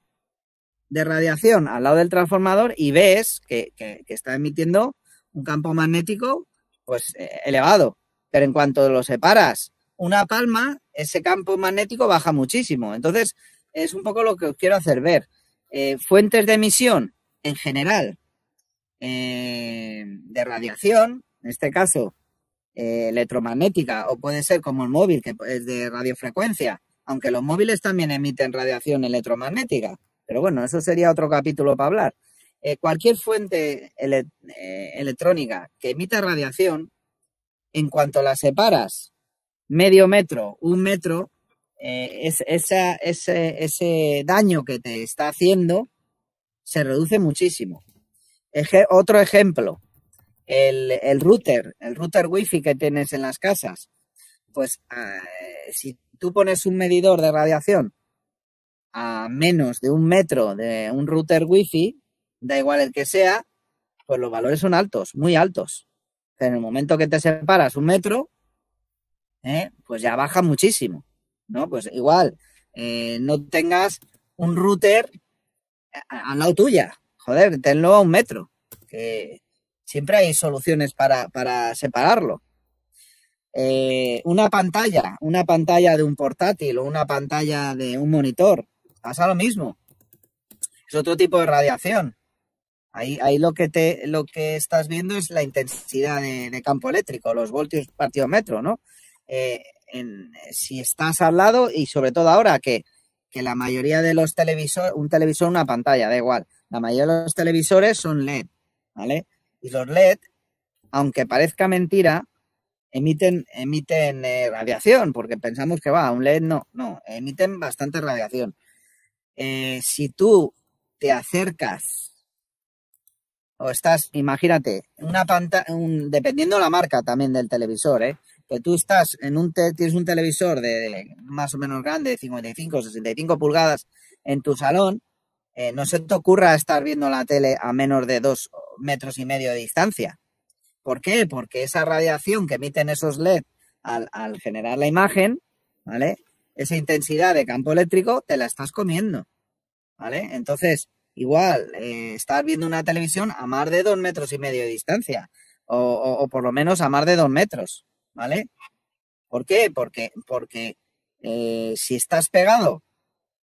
de radiación al lado del transformador y ves que está emitiendo un campo magnético pues eh, elevado. Pero en cuanto lo separas una palma, ese campo magnético baja muchísimo. Entonces, es un poco lo que os quiero hacer ver. Eh, fuentes de emisión, en general, eh, de radiación, en este caso, electromagnética, o puede ser como el móvil, que es de radiofrecuencia, aunque los móviles también emiten radiación electromagnética. Pero bueno, eso sería otro capítulo para hablar. Eh, cualquier fuente eh, electrónica que emita radiación, en cuanto la separas medio metro, un metro, eh, ese, daño que te está haciendo se reduce muchísimo. otro ejemplo, el, el, router, el router wifi que tienes en las casas. Pues ah, si tú pones un medidor de radiación a menos de un metro de un router wifi, da igual el que sea, pues los valores son altos, muy altos. En el momento que te separas un metro, ¿eh? pues ya baja muchísimo, ¿no? Pues igual, eh, no tengas un router eh, al lado tuya, joder, tenlo a un metro, que siempre hay soluciones para, separarlo. una pantalla, una pantalla de un portátil o una pantalla de un monitor, pasa lo mismo. Es otro tipo de radiación. Ahí, lo que te, lo que estás viendo es la intensidad de, campo eléctrico, los voltios partido metro, ¿no? Eh, si estás al lado y sobre todo ahora que, la mayoría de los televisores, un televisor, una pantalla, da igual, la mayoría de los televisores son LED, ¿vale? Y los LED, aunque parezca mentira, emiten, emiten eh, radiación, porque pensamos que va, un LED no, no, emiten bastante radiación. Eh, si tú te acercas o estás, imagínate, una pantalla, dependiendo la marca también del televisor, ¿eh? que tú estás en un, tienes un televisor de, más o menos grande, de 55, 65 pulgadas en tu salón, eh, no se te ocurra estar viendo la tele a menos de dos metros y medio de distancia. ¿Por qué? Porque esa radiación que emiten esos LED al, al generar la imagen, ¿vale? Esa intensidad de campo eléctrico te la estás comiendo, ¿vale? Entonces, igual, eh, estás viendo una televisión a más de dos metros y medio de distancia, o, por lo menos a más de dos metros, ¿vale? ¿Por qué? Porque, porque eh, si estás pegado,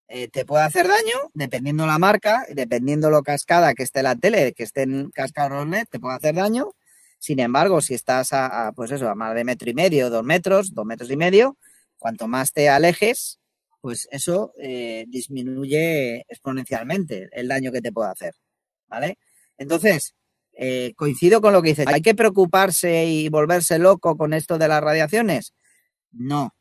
eh, te puede hacer daño, dependiendo la marca, dependiendo lo cascada que esté la tele, que estén cascados LED, te puede hacer daño. Sin embargo, si estás a, pues eso, a más de metro y medio, dos metros, dos metros y medio, cuanto más te alejes, pues eso eh, disminuye exponencialmente el daño que te puede hacer. ¿Vale? Entonces, eh, coincido con lo que dices. ¿Hay que preocuparse y volverse loco con esto de las radiaciones? No.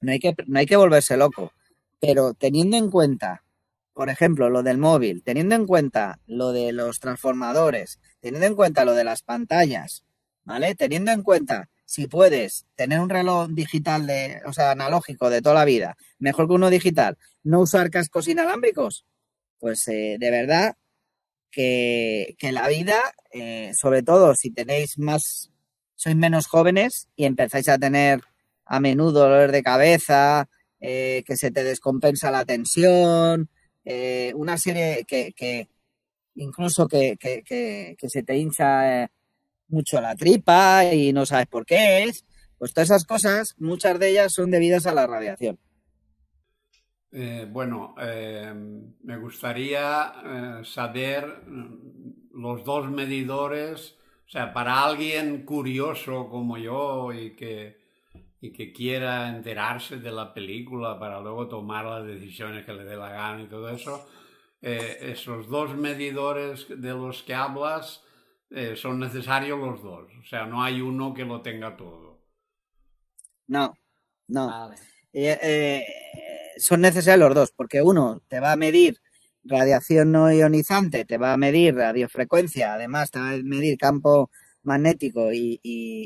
No hay que, no hay que volverse loco. Pero teniendo en cuenta, por ejemplo, lo del móvil, teniendo en cuenta lo de los transformadores, teniendo en cuenta lo de las pantallas, ¿vale? Teniendo en cuenta si puedes tener un reloj digital, de, o sea, analógico de toda la vida, mejor que uno digital, no usar cascos inalámbricos, pues eh, de verdad que, que la vida, eh, sobre todo si tenéis más, sois menos jóvenes y empezáis a tener a menudo dolor de cabeza, eh, que se te descompensa la tensión, una serie que, que incluso que, que, se te hincha mucho a la tripa y no sabes por qué es. Pues todas esas cosas, muchas de ellas son debidas a la radiación. Eh, bueno, eh, me gustaría eh, saber mm, los dos medidores, o sea, para alguien curioso como yo y que, y que quiera enterarse de la película para luego tomar las decisiones que le dé la gana y todo eso, esos dos medidores de los que hablas, eh, son necesarios los dos. O sea, no hay uno que lo tenga todo. No, no. Ah, eh, eh, son necesarios los dos, porque uno te va a medir radiación no ionizante, te va a medir radiofrecuencia, además te va a medir campo magnético y,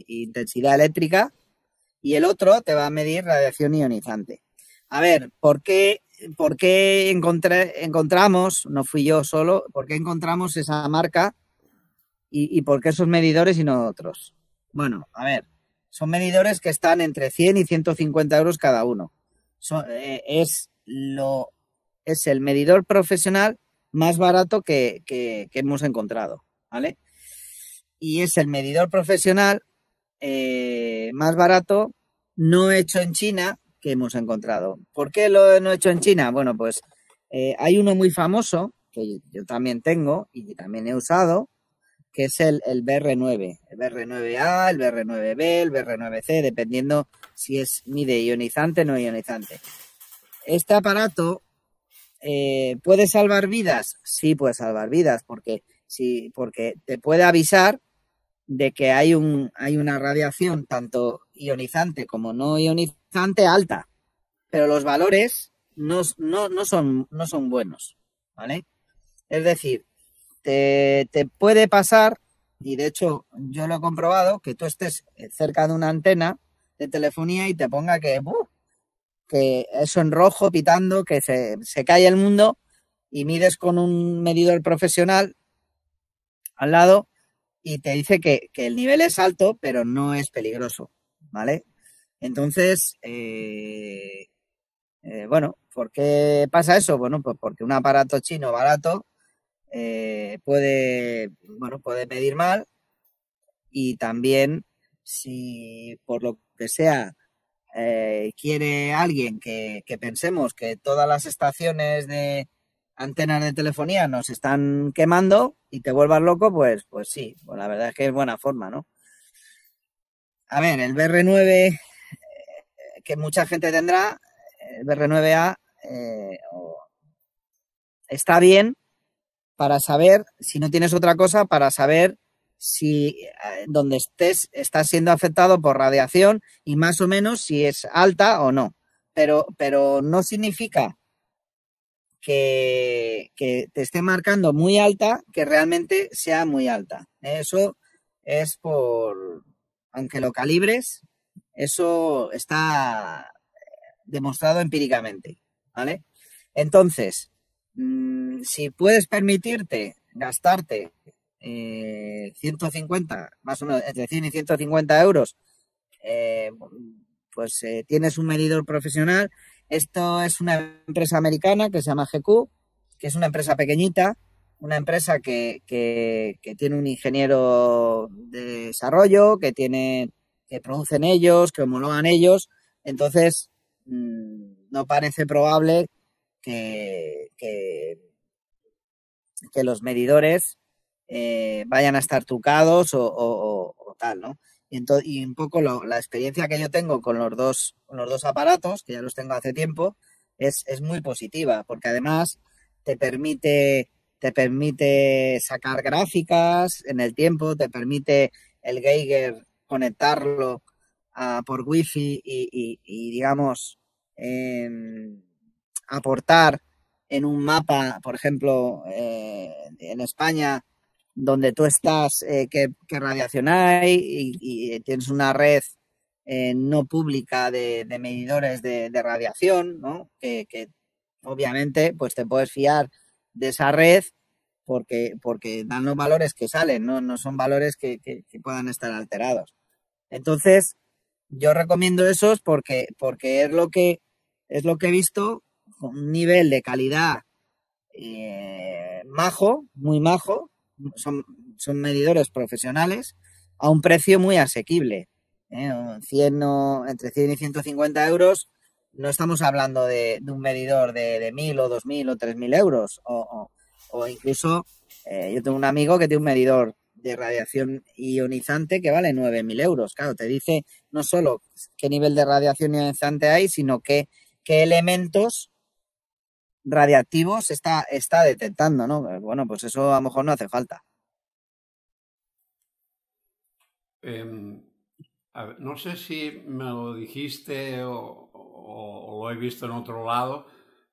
intensidad eléctrica, y el otro te va a medir radiación ionizante. A ver, ¿por qué, por qué encontramos, no fui yo solo, por qué encontramos esa marca ¿Y, por qué esos medidores y no otros? Bueno, a ver, son medidores que están entre 100 y 150 euros cada uno. Eh, es, lo, es el medidor profesional más barato que, hemos encontrado, ¿vale? Y es el medidor profesional eh, más barato no hecho en China que hemos encontrado. ¿Por qué lo no hecho en China? Bueno, pues eh, hay uno muy famoso que yo, también tengo y que también he usado, que es el, el BR9, el BR9A, el BR9B, el BR9C, dependiendo si es mide ionizante o no ionizante. Este aparato eh, puede salvar vidas, sí puede salvar vidas, porque sí, porque te puede avisar de que hay un hay una radiación tanto ionizante como no ionizante alta, pero los valores no, no, no son, no son buenos, ¿vale? Es decir, te, puede pasar, y de hecho yo lo he comprobado, que tú estés eh, cerca de una antena de telefonía y te ponga que, que eso en rojo pitando, que se, se cae el mundo y mides con un medidor profesional al lado y te dice que, el nivel es alto, pero no es peligroso, ¿vale? Entonces, eh, eh, bueno, ¿por qué pasa eso? Bueno, pues porque un aparato chino barato eh, puede, bueno, puede pedir mal y también si por lo que sea eh, quiere alguien que, pensemos que todas las estaciones de antenas de telefonía nos están quemando y te vuelvas loco, pues, pues sí, pues la verdad es que es buena forma, ¿no? A ver, el BR9 eh, que mucha gente tendrá, el BR9A está bien, para saber, si no tienes otra cosa, para saber si eh, donde estés estás siendo afectado por radiación y más o menos si es alta o no. Pero, pero no significa que, que, te esté marcando muy alta, que realmente sea muy alta. Eso es por, aunque lo calibres, eso está eh, demostrado empíricamente, ¿vale? Entonces, Mm, si puedes permitirte gastarte 150, eh, más o menos entre 100 y 150 euros, eh, pues eh, tienes un medidor profesional. Esto es una empresa americana que se llama GQ, que es una empresa pequeñita, una empresa que, tiene un ingeniero de desarrollo, que tiene que producen ellos, que homologan ellos. Entonces, mm, no parece probable que, que, los medidores eh, vayan a estar trucados o, tal, ¿no? Y, entonces, y un poco la experiencia que yo tengo con los dos, los dos aparatos, que ya los tengo hace tiempo, es, es muy positiva, porque además te permite, te permite sacar gráficas en el tiempo, te permite el Geiger conectarlo por wifi y, y, digamos, em, aportar en un mapa, por ejemplo, eh, en España, donde tú estás, eh, qué, radiación hay y, eh, tienes una red eh, no pública de, medidores de, radiación, ¿no? Que, obviamente pues te puedes fiar de esa red porque, porque dan los valores que salen, no, no son valores que, que, puedan estar alterados. Entonces, yo recomiendo esos porque, porque es lo que es lo que he visto un nivel de calidad eh, majo, muy majo, son, son, medidores profesionales, a un precio muy asequible. ¿eh? entre 100 y 150 euros, no estamos hablando de, un medidor de, 1.000 o 2.000 o 3.000 euros. O, incluso eh, yo tengo un amigo que tiene un medidor de radiación ionizante que vale 9.000 euros. Claro, te dice no solo qué nivel de radiación ionizante hay, sino qué elementos radiactivos está, está detectando, ¿no? Bueno, pues eso a lo mejor no hace falta. Em, no sé si me lo dijiste o, lo he visto en otro lado.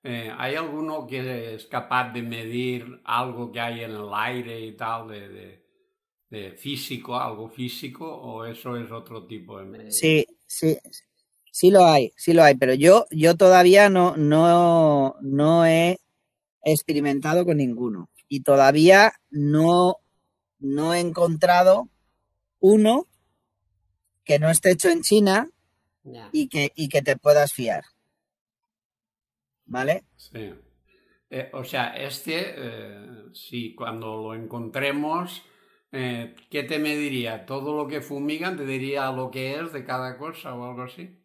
Eh, ¿Hay alguno que es capaz de medir algo que hay en el aire y tal, de, de, físico, algo físico, o eso es otro tipo de medida? Sí, sí, Sí lo hay, sí lo hay, pero yo, yo todavía no, no, no he experimentado con ninguno. Y todavía no, no he encontrado uno que no esté hecho en China y, que, y que te puedas fiar. ¿Vale? Sí. Eh, o sea, este, eh, si cuando lo encontremos, eh, ¿qué te diría? ¿Todo lo que fumigan te diría lo que es de cada cosa o algo así?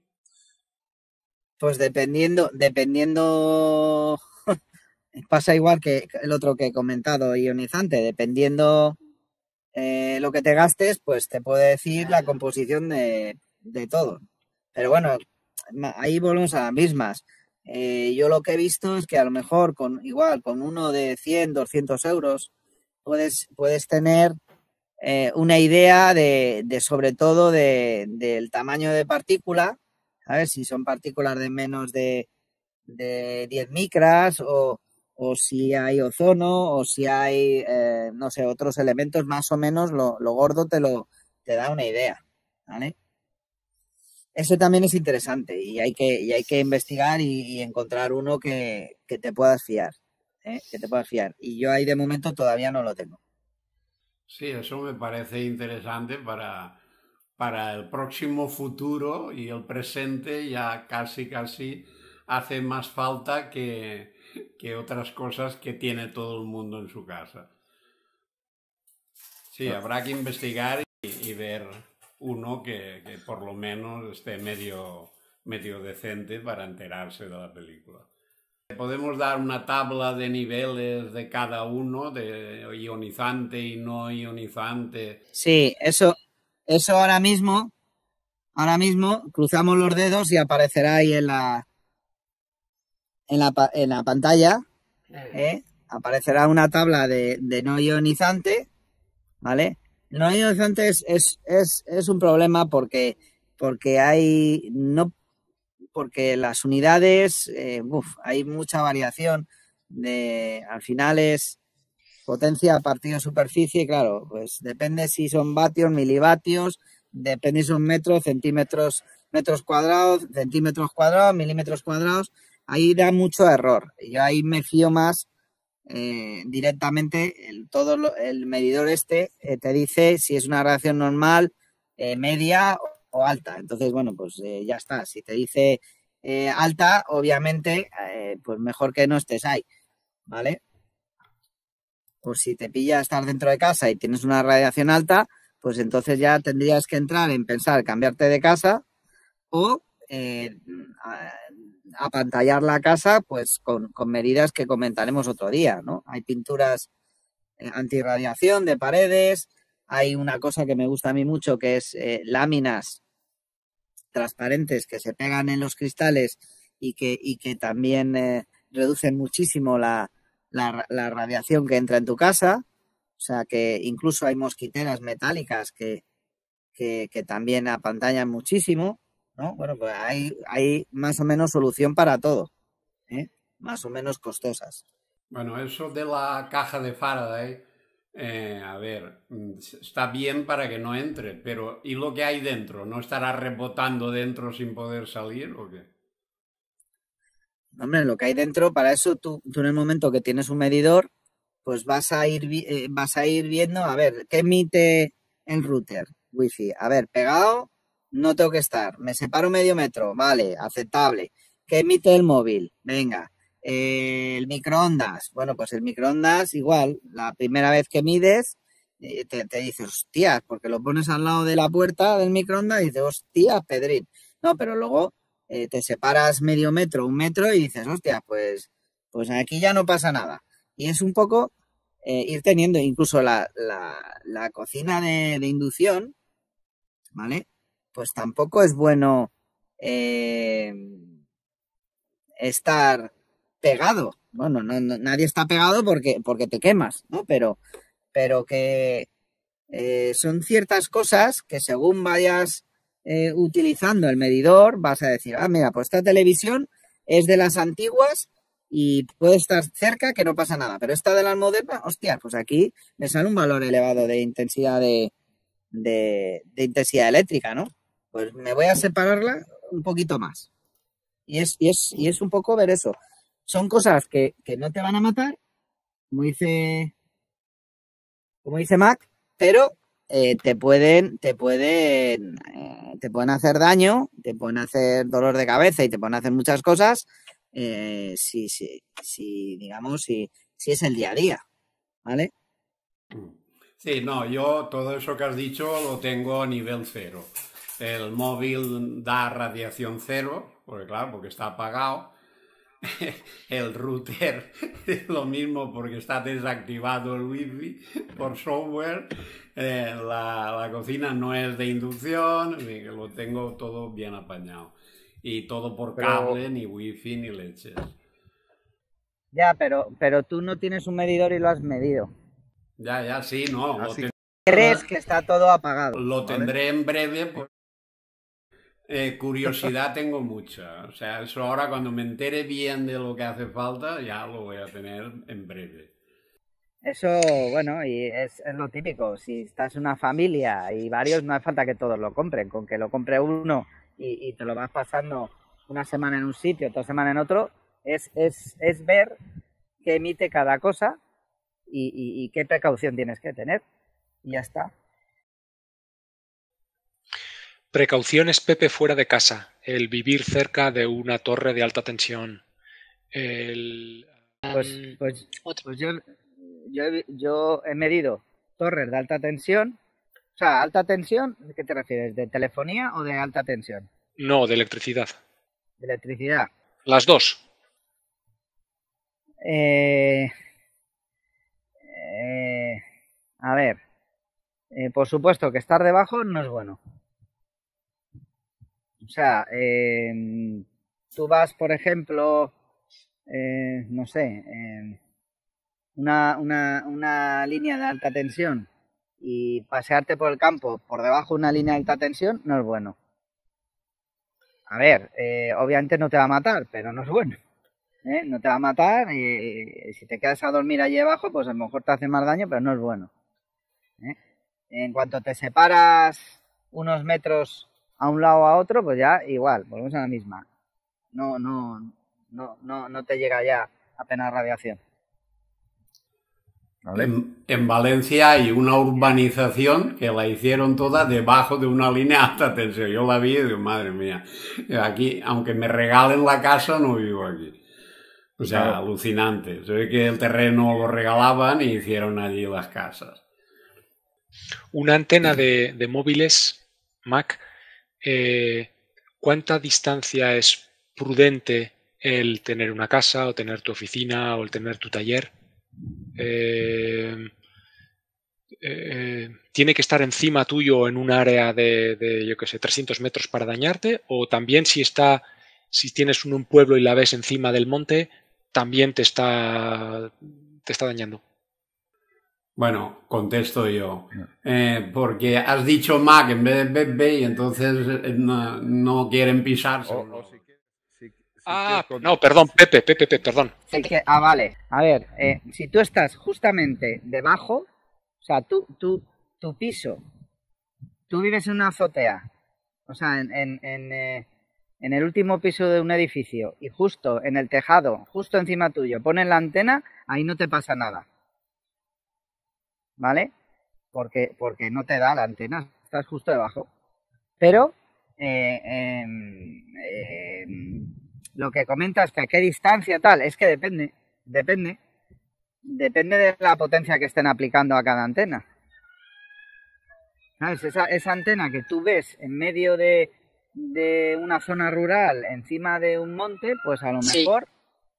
Pues dependiendo, dependiendo, pasa igual que el otro que he comentado, ionizante, dependiendo eh, lo que te gastes, pues te puede decir la composición de, de todo. Pero bueno, ahí volvemos a las mismas. Eh, yo lo que he visto es que a lo mejor con igual, con uno de 100, 200 euros, puedes, puedes tener eh, una idea de, de sobre todo de, del tamaño de partícula a ver si son partículas de menos de, 10 micras o, si hay ozono o si hay, eh, no sé, otros elementos, más o menos lo, gordo te, lo, te da una idea, ¿vale? Eso también es interesante y hay que, hay que investigar y, encontrar uno que, te puedas fiar, ¿eh? que te puedas fiar. Y yo ahí de momento todavía no lo tengo. Sí, eso me parece interesante para para el próximo futuro y el presente ya casi casi hace más falta que, otras cosas que tiene todo el mundo en su casa. Sí, ah. habrá que investigar y, ver uno que, por lo menos esté medio, medio decente para enterarse de la película. Podemos dar una tabla de niveles de cada uno, de ionizante y no ionizante. Sí, eso, eso ahora mismo, ahora mismo cruzamos los dedos y aparecerá ahí en la, en la, pantalla. ¿eh? Aparecerá una tabla de, no ionizante, ¿vale? No ionizante es, es, un problema porque, porque hay, no, porque las unidades, eh, hay mucha variación de, al final es, potencia partido superficie, claro, pues depende si son vatios, milivatios, depende si son metros, centímetros, metros cuadrados, centímetros cuadrados, milímetros cuadrados, ahí da mucho error. Yo ahí me fío más eh, directamente, el, todo el medidor este eh, te dice si es una radiación normal, eh, media o alta. Entonces, bueno, pues ya está. Si te dice alta, obviamente, pues mejor que no estés ahí, ¿vale? pues si te pilla estar dentro de casa y tienes una radiación alta, pues entonces ya tendrías que entrar en pensar cambiarte de casa o eh, apantallar la casa pues con, medidas que comentaremos otro día, ¿no? Hay pinturas eh, antirradiación de paredes, hay una cosa que me gusta a mí mucho que es eh, láminas transparentes que se pegan en los cristales y que, y que también reducen muchísimo la, la, la radiación que entra en tu casa. O sea que incluso hay mosquiteras metálicas que, que, que también apantallan muchísimo. ¿no? Bueno, pues hay, hay más o menos solución para todo, ¿eh? más o menos costosas. Bueno, eso de la caja de Faraday, eh, a ver, está bien para que no entre, pero ¿y lo que hay dentro? ¿No estará rebotando dentro sin poder salir o qué? Hombre, lo que hay dentro, para eso tú, en el momento que tienes un medidor, pues vas a ir, eh, vas a ir viendo, a ver, ¿qué emite el router? Wi-Fi. A ver, pegado, no tengo que estar. Me separo medio metro, vale, aceptable. ¿Qué emite el móvil? Venga. Eh, el microondas. Bueno, pues el microondas, igual, la primera vez que mides, eh, te, dice, dices, hostia, porque lo pones al lado de la puerta del microondas y dices, hostia, Pedrín. No, pero luego eh, te separas medio metro, un metro y dices, hostia, pues, pues aquí ya no pasa nada. Y es un poco eh, ir teniendo incluso la, cocina de, inducción, ¿vale? Pues tampoco es bueno eh, estar pegado. Bueno, nadie está pegado porque, porque te quemas, ¿no? Pero, pero que son ciertas cosas que según vayas eh, utilizando el medidor, vas a decir, ah, mira, pues esta televisión es de las antiguas y puede estar cerca que no pasa nada, pero esta de las modernas, hostia, pues aquí me sale un valor elevado de intensidad de, de, de intensidad eléctrica, ¿no? Pues me voy a separarla un poquito más. Y es, y es, y es un poco ver eso. Son cosas que, que no te van a matar, como dice, como dice Mac, pero eh, te pueden, te pueden, eh, te pueden hacer daño, te pueden hacer dolor de cabeza y te pueden hacer muchas cosas, eh, si, si, digamos, si, si es el día a día, ¿vale? Sí, no, yo todo eso que has dicho lo tengo a nivel cero. El móvil da radiación cero, porque claro, porque está apagado el router es lo mismo porque está desactivado el wifi por software. Eh, la, cocina no es de inducción, lo tengo todo bien apañado. Y todo por cable, ni wifi, ni leches. Ya, pero, pero tú no tienes un medidor y lo has medido. Ya, ya, sí, no. Ah, ¿Crees que está todo apagado? Lo tendré en breve. Eh, curiosidad tengo mucha. O sea, eso ahora cuando me entere bien de lo que hace falta, ya lo voy a tener en breve. Eso, bueno, y es, lo típico. Si estás una familia y varios, no hace falta que todos lo compren. Con que lo compre uno y, te lo vas pasando una semana en un sitio, otra semana en otro, es, es, es ver qué emite cada cosa y qué precaución tienes que tener. Y ya está. Precauciones Pepe fuera de casa, el vivir cerca de una torre de alta tensión. Pues, mm, pues, pues, yo, yo, he medido torres de alta tensión. O sea, alta tensión, ¿de qué te refieres? ¿De telefonía o de alta tensión? No, de electricidad. ¿De electricidad? Las dos. Eh, eh, a ver, eh, por supuesto que estar debajo no es bueno. O sea, em, tú vas, por ejemplo, eh, no sé, em, una, una, una línea de alta tensión y pasearte por el campo por debajo de una línea de alta tensión no es bueno. A ver, eh, obviamente no te va a matar, pero no es bueno. ¿eh? No te va a matar y, si te quedas a dormir allí abajo, pues a lo mejor te hace más daño, pero no es bueno. En cuanto te separas unos metros a un lado o a otro, pues ya igual, volvemos a la misma. No, no, no, no, no te llega ya apenas radiación. En, Valencia hay una urbanización que la hicieron toda debajo de una línea ...hasta tensión. Yo la vi y digo, madre mía, aquí, aunque me regalen la casa, no vivo aquí. O sea, alucinante. Se ve que el terreno lo regalaban y hicieron allí las casas. Una antena de, de móviles Mac eh, cuánta distancia es prudente el tener una casa o tener tu oficina o el tener tu taller. Eh, eh, tiene que estar encima tuyo en un área de, yo qué sé, 300 metros para dañarte o también si está, si tienes un, un pueblo y la ves encima del monte, también te está, te está dañando. Bueno, contesto yo. Eh, porque has dicho Mac en vez de Bebe y entonces eh, no, quieren pisarse. ah, no, perdón, Pepe, Pepe, Pepe, perdón. ah, vale. A ver, eh, si tú estás justamente debajo, o sea, tú, tú, tu piso, tú vives en una azotea, o sea, en, en, en el último piso de un edificio y justo en el tejado, justo encima tuyo, ponen la antena, ahí no te pasa nada ¿vale? Porque, porque no te da la antena, estás justo debajo. Pero eh, em, em, lo que comentas que a qué distancia tal, es que depende, depende, depende de la potencia que estén aplicando a cada antena. ¿Sabes? Esa, esa antena que tú ves en medio de, de una zona rural encima de un monte, pues a lo mejor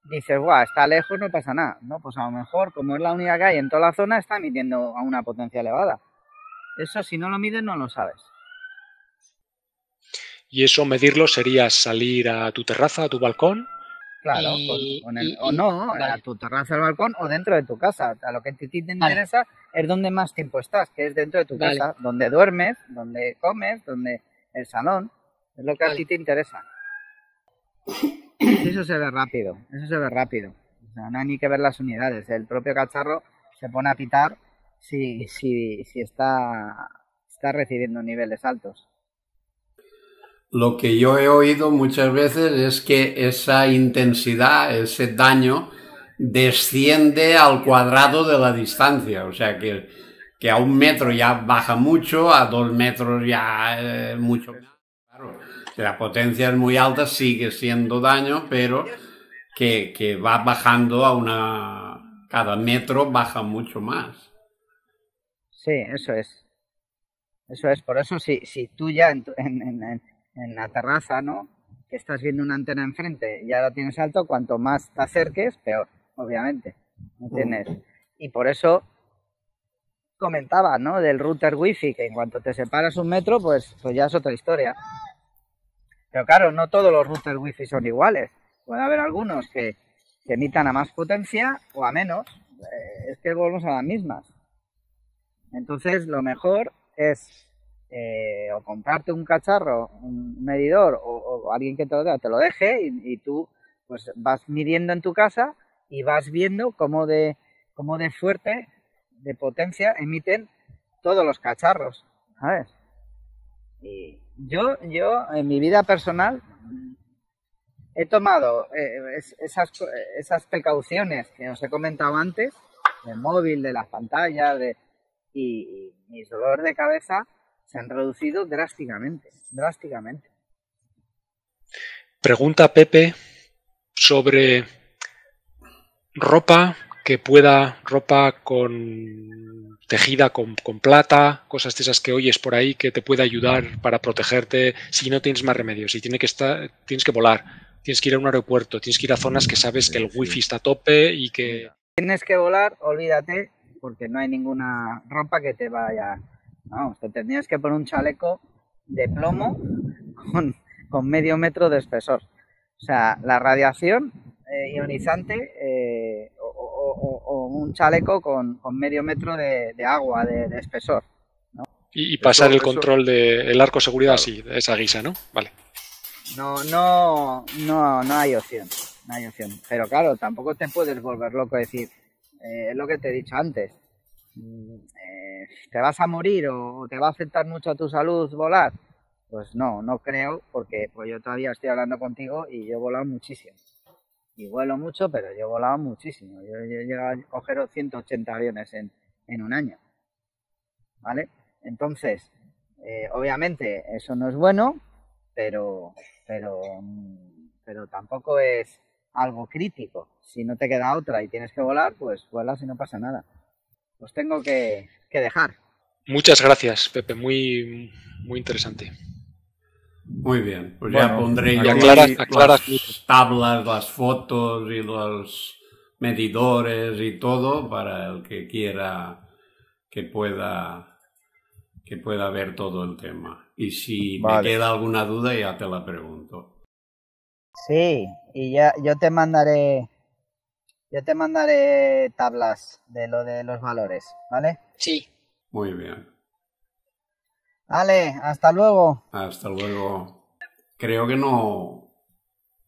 dices, guau, está lejos, no pasa nada. No, pues a lo mejor, como es la única que hay en toda la zona, está midiendo a una potencia elevada. Eso si no lo mides no lo sabes. Y eso medirlo sería salir a tu terraza, a tu balcón. Claro, pues, o no, a tu terraza, al balcón o dentro de tu casa. A lo que a ti te interesa es donde más tiempo estás, que es dentro de tu casa, donde duermes, donde comes, donde el salón. Es lo que a ti te interesa. Eso se ve rápido, eso se ve rápido. O sea, no hay ni que ver las unidades. El propio cacharro se pone a pitar si, está, está recibiendo niveles altos. Lo que yo he oído muchas veces es que esa intensidad, ese daño, desciende al cuadrado de la distancia. O sea que, que a un metro ya baja mucho, a dos metros ya eh, mucho más la potencia es muy alta, sigue siendo daño, pero que, va bajando a una... cada metro baja mucho más. Sí, eso es. Eso es, por eso si, si tú ya en, en, en, en la terraza, ¿no? Que estás viendo una antena enfrente, ya la tienes alto, cuanto más te acerques, peor, obviamente. Mm. Y por eso comentaba, ¿no? Del router wifi, que en cuanto te separas un metro, pues, pues ya es otra historia. Pero claro, no todos los routers wifi son iguales. Puede haber algunos que, emitan a más potencia o a menos. Eh, es que volvemos a las mismas. Entonces, lo mejor es eh, o comprarte un cacharro, un medidor o, alguien que te lo, te lo deje y, tú pues vas midiendo en tu casa y vas viendo cómo de, cómo de fuerte, de potencia emiten todos los cacharros, ¿sabes? Y, yo, yo, en mi vida personal, he tomado eh, esas, precauciones que os he comentado antes, del móvil, de las pantallas, y, y mis dolores de cabeza se han reducido drásticamente, drásticamente. Pregunta Pepe sobre ropa que pueda, ropa con tejida con, plata, cosas de esas que oyes por ahí que te puede ayudar para protegerte si no tienes más remedios si tiene que, estar, tienes que volar, tienes que ir a un aeropuerto, tienes que ir a zonas que sabes que el wifi está a tope y que... Tienes que volar, olvídate, porque no hay ninguna ropa que te vaya... No, te tendrías que poner un chaleco de plomo con, medio metro de espesor. O sea, la radiación eh, ionizante... Eh, un chaleco con, medio metro de, agua, de, espesor. Y, pasar el control del arco seguridad así, de esa guisa, ¿no? Vale. No, no, no, no hay opción. No hay opción. Pero claro, tampoco te puedes volver loco decir, eh, es lo que te he dicho antes. Mm, eh, ¿Te vas a morir o te va a afectar mucho a tu salud volar? Pues no, no creo, porque pues yo todavía estoy hablando contigo y yo he volado muchísimo y vuelo mucho, pero yo he volado muchísimo. Yo, he llegado a coger 180 aviones en, en un año. ¿Vale? Entonces, eh, obviamente eso no es bueno, pero, pero, pero tampoco es algo crítico. Si no te queda otra y tienes que volar, pues vuela si no pasa nada. Pues tengo que, que dejar. Muchas gracias, Pepe. Muy, muy interesante. Muy bien, pues ya pondré yo las tablas, las fotos y los medidores y todo para el que quiera que pueda que pueda ver todo el tema. Y si me queda alguna duda ya te la pregunto. Sí, y ya yo te mandaré yo te mandaré tablas de lo de los valores, ¿vale? Sí. Muy bien. Ale, hasta luego. Hasta luego. Creo que no,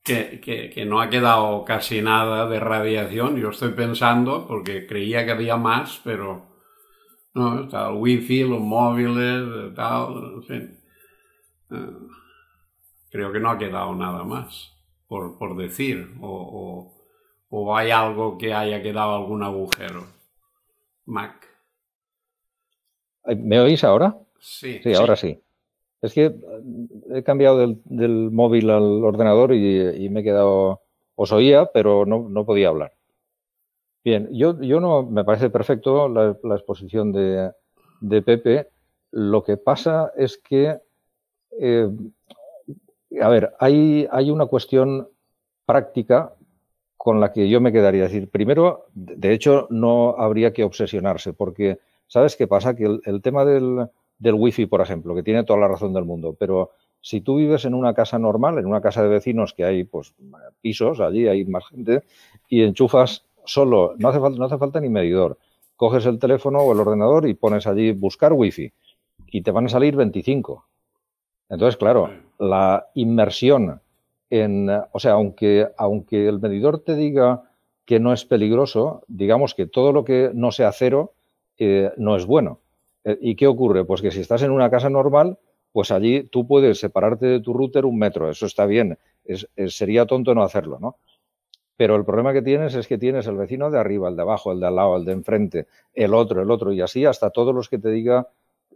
que, no ha quedado casi nada de radiación. Yo estoy pensando, porque creía que había más, pero no, está el wifi, los móviles, tal, eh, creo que no ha quedado nada más por, decir, o, o hay algo que haya quedado algún agujero. Mac. Eh, ¿Me oís ahora? Sí, sí, ahora sí. Es que eh, he cambiado del, móvil al ordenador y, me he quedado. Os oía, pero no, podía hablar. Bien, yo, yo, no me parece perfecto la, exposición de, Pepe. Lo que pasa es que, eh, a ver, hay, hay una cuestión práctica con la que yo me quedaría. Es decir, primero, de hecho, no habría que obsesionarse, porque ¿sabes qué pasa? Que el tema del, del wifi, por ejemplo, que tiene toda la razón del mundo, pero si tú vives en una casa normal, en una casa de vecinos que hay pues pisos, allí hay más gente, y enchufas solo, no hace falta, no hace falta ni medidor, coges el teléfono o el ordenador y pones allí buscar wifi y te van a salir 25. Entonces, claro, la inmersión en, o sea, aunque, aunque el medidor te diga que no es peligroso, digamos que todo lo que no sea cero eh, no es bueno. Eh, ¿Y qué ocurre? Pues que si estás en una casa normal, pues allí tú puedes separarte de tu router un metro, eso está bien, sería tonto no hacerlo, ¿no? Pero el problema que tienes es que tienes el vecino de arriba, el de abajo, el de al lado, el de enfrente, el otro, el otro, y así hasta todos los que te diga,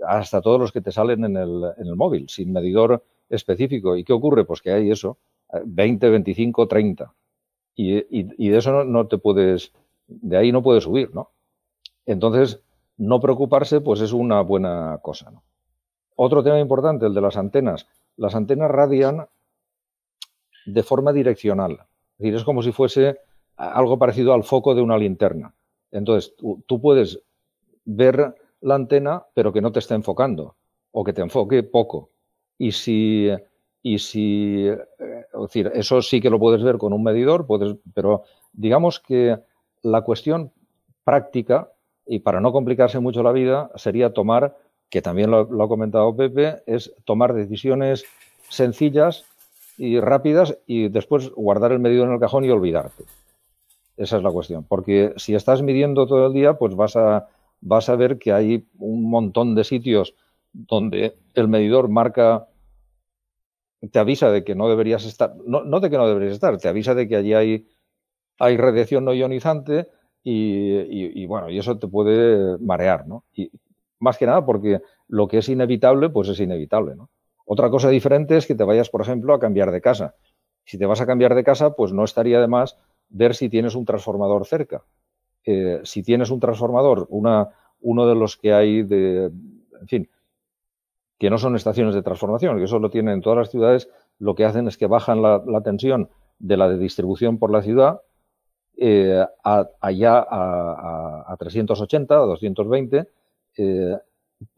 hasta todos los que te salen en el, móvil, sin medidor específico. ¿Y qué ocurre? Pues que hay eso, 20, 25, 30. Y, de eso no, te puedes, de ahí no puedes subir, ¿no? Entonces, no preocuparse, pues es una buena cosa. Otro tema importante, el de las antenas. Las antenas radian de forma direccional. Es como si fuese algo parecido al foco de una linterna. Entonces, tú, puedes ver la antena, pero que no te esté enfocando, o que te enfoque poco. Y si, y si eh, es decir, eso sí que lo puedes ver con un medidor, puedes, pero digamos que la cuestión práctica y para no complicarse mucho la vida, sería tomar, que también lo, ha comentado Pepe, es tomar decisiones sencillas y rápidas y después guardar el medidor en el cajón y olvidarte. Esa es la cuestión, porque si estás midiendo todo el día, pues vas a, vas a ver que hay un montón de sitios donde el medidor marca, te avisa de que no deberías estar, no, no de que no deberías estar, te avisa de que allí hay, hay radiación no ionizante, y, bueno, y eso te puede marear, ¿no? Y más que nada porque lo que es inevitable, pues es inevitable, Otra cosa diferente es que te vayas, por ejemplo, a cambiar de casa. Si te vas a cambiar de casa, pues no estaría de más ver si tienes un transformador cerca. Eh, si tienes un transformador, una, uno de los que hay de, en fin, que no son estaciones de transformación, que eso lo tienen en todas las ciudades, lo que hacen es que bajan la, la tensión de la de distribución por la ciudad eh, allá a, 380, a 220, eh,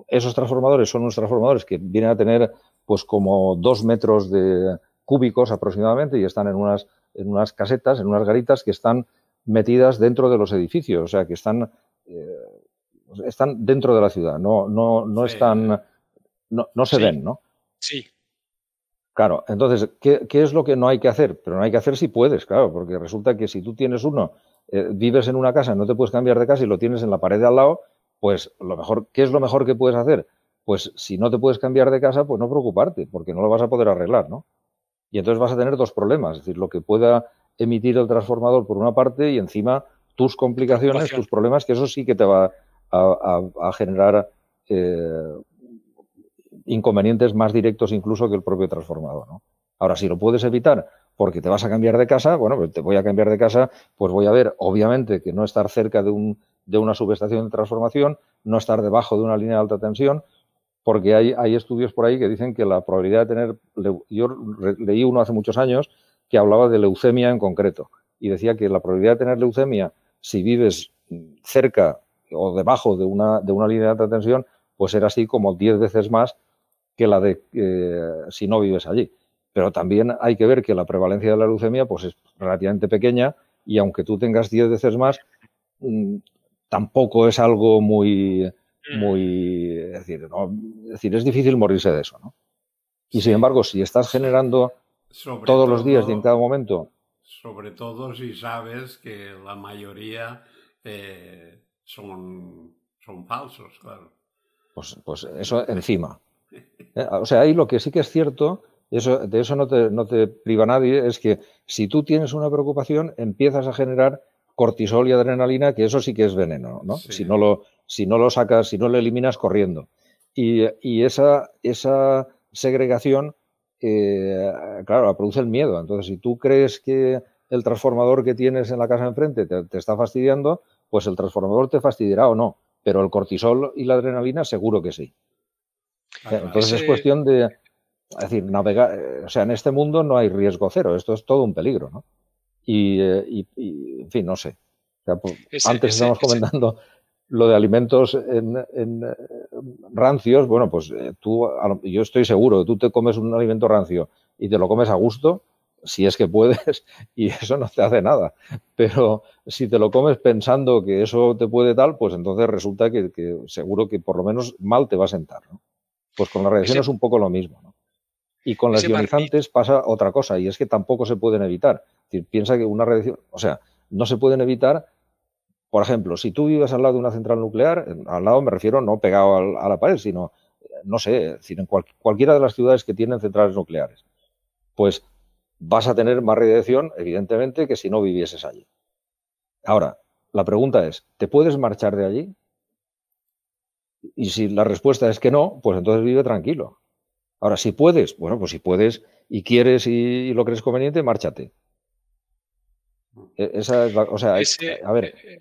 esos transformadores son unos transformadores que vienen a tener pues como dos metros de cúbicos aproximadamente y están en unas, en unas casetas, en unas garitas que están metidas dentro de los edificios, o sea, que están, eh, están dentro de la ciudad, no, no, no están, no, no se ven, ¿no? Sí, Claro, entonces, ¿qué, es lo que no hay que hacer? Pero no hay que hacer si puedes, claro, porque resulta que si tú tienes uno, eh, vives en una casa, no te puedes cambiar de casa y lo tienes en la pared de al lado, pues lo mejor, ¿qué es lo mejor que puedes hacer? Pues si no te puedes cambiar de casa, pues no preocuparte, porque no lo vas a poder arreglar, ¿no? Y entonces vas a tener dos problemas, es decir, lo que pueda emitir el transformador por una parte y encima tus complicaciones, tus problemas, que eso sí que te va a, generar eh, inconvenientes más directos incluso que el propio transformador. Ahora, si lo puedes evitar porque te vas a cambiar de casa, bueno, pues te voy a cambiar de casa, pues voy a ver, obviamente, que no estar cerca de, un, de una subestación de transformación, no estar debajo de una línea de alta tensión, porque hay, estudios por ahí que dicen que la probabilidad de tener, yo leí uno hace muchos años que hablaba de leucemia en concreto, y decía que la probabilidad de tener leucemia si vives cerca o debajo de una, de una línea de alta tensión, pues era así como 10 veces más que la de eh, si no vives allí. Pero también hay que ver que la prevalencia de la leucemia pues, es relativamente pequeña y aunque tú tengas 10 veces más, mm, tampoco es algo muy... Mm. muy es, decir, es difícil morirse de eso. ¿no? Y sin embargo, si estás generando todos los días y en cada momento... Sobre todo si sabes que la mayoría eh, son, son falsos, claro. pues, pues eso encima. Eh, o sea, ahí lo que sí que es cierto, eso, de eso no te, priva nadie, es que si tú tienes una preocupación, empiezas a generar cortisol y adrenalina, que eso sí que es veneno, ¿no? Si, no lo, sacas, si no lo eliminas corriendo. Y, esa, segregación, eh, claro, produce el miedo. Entonces, si tú crees que el transformador que tienes en la casa de enfrente te está fastidiando, pues el transformador te fastidiará o no, pero el cortisol y la adrenalina seguro que sí. Eh, entonces es cuestión de, decir, navegar, eh, o sea, en este mundo no hay riesgo cero, esto es todo un peligro, ¿no? Y, eh, en fin, no sé. Pues, antes estamos estábamos comentando lo de alimentos en, rancios, bueno, pues tú, yo estoy seguro, tú te comes un alimento rancio y te lo comes a gusto, si es que puedes, y eso no te hace nada. Pero si te lo comes pensando que eso te puede tal, pues entonces resulta que seguro que por lo menos mal te va a sentar. ¿no? Pues con la radiación es un poco lo mismo. ¿no? Y con las ionizantes pasa otra cosa, y es que tampoco se pueden evitar. piensa que una radiación, o sea, no se pueden evitar. Por ejemplo, si tú vives al lado de una central nuclear, al lado me refiero no pegado a la pared, sino, eh, no sé, en cualquiera de las ciudades que tienen centrales nucleares, pues vas a tener más radiación, evidentemente, que si no vivieses allí. Ahora, la pregunta es, ¿te puedes marchar de allí? Y si la respuesta es que no, pues entonces vive tranquilo. Ahora, si puedes, bueno, pues si puedes y quieres y lo crees conveniente, márchate. E, esa es ese, eh, ver. Eh, eh,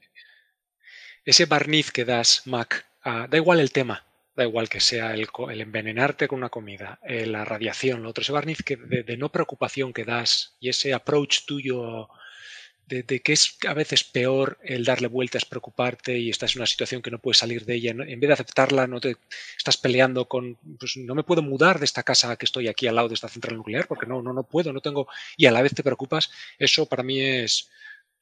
ese barniz que das, Mac, ah, da igual el tema, da igual que sea el, el envenenarte con una comida, la radiación, lo otro, ese barniz que de, no preocupación que das y ese approach tuyo de, que es a veces peor el darle vueltas, preocuparte y estás en una situación que no puedes salir de ella. En vez de aceptarla, no te estás peleando con, pues no me puedo mudar de esta casa que estoy aquí al lado de esta central nuclear porque no, no, no puedo, no tengo. Y a la vez te preocupas. Eso para mí es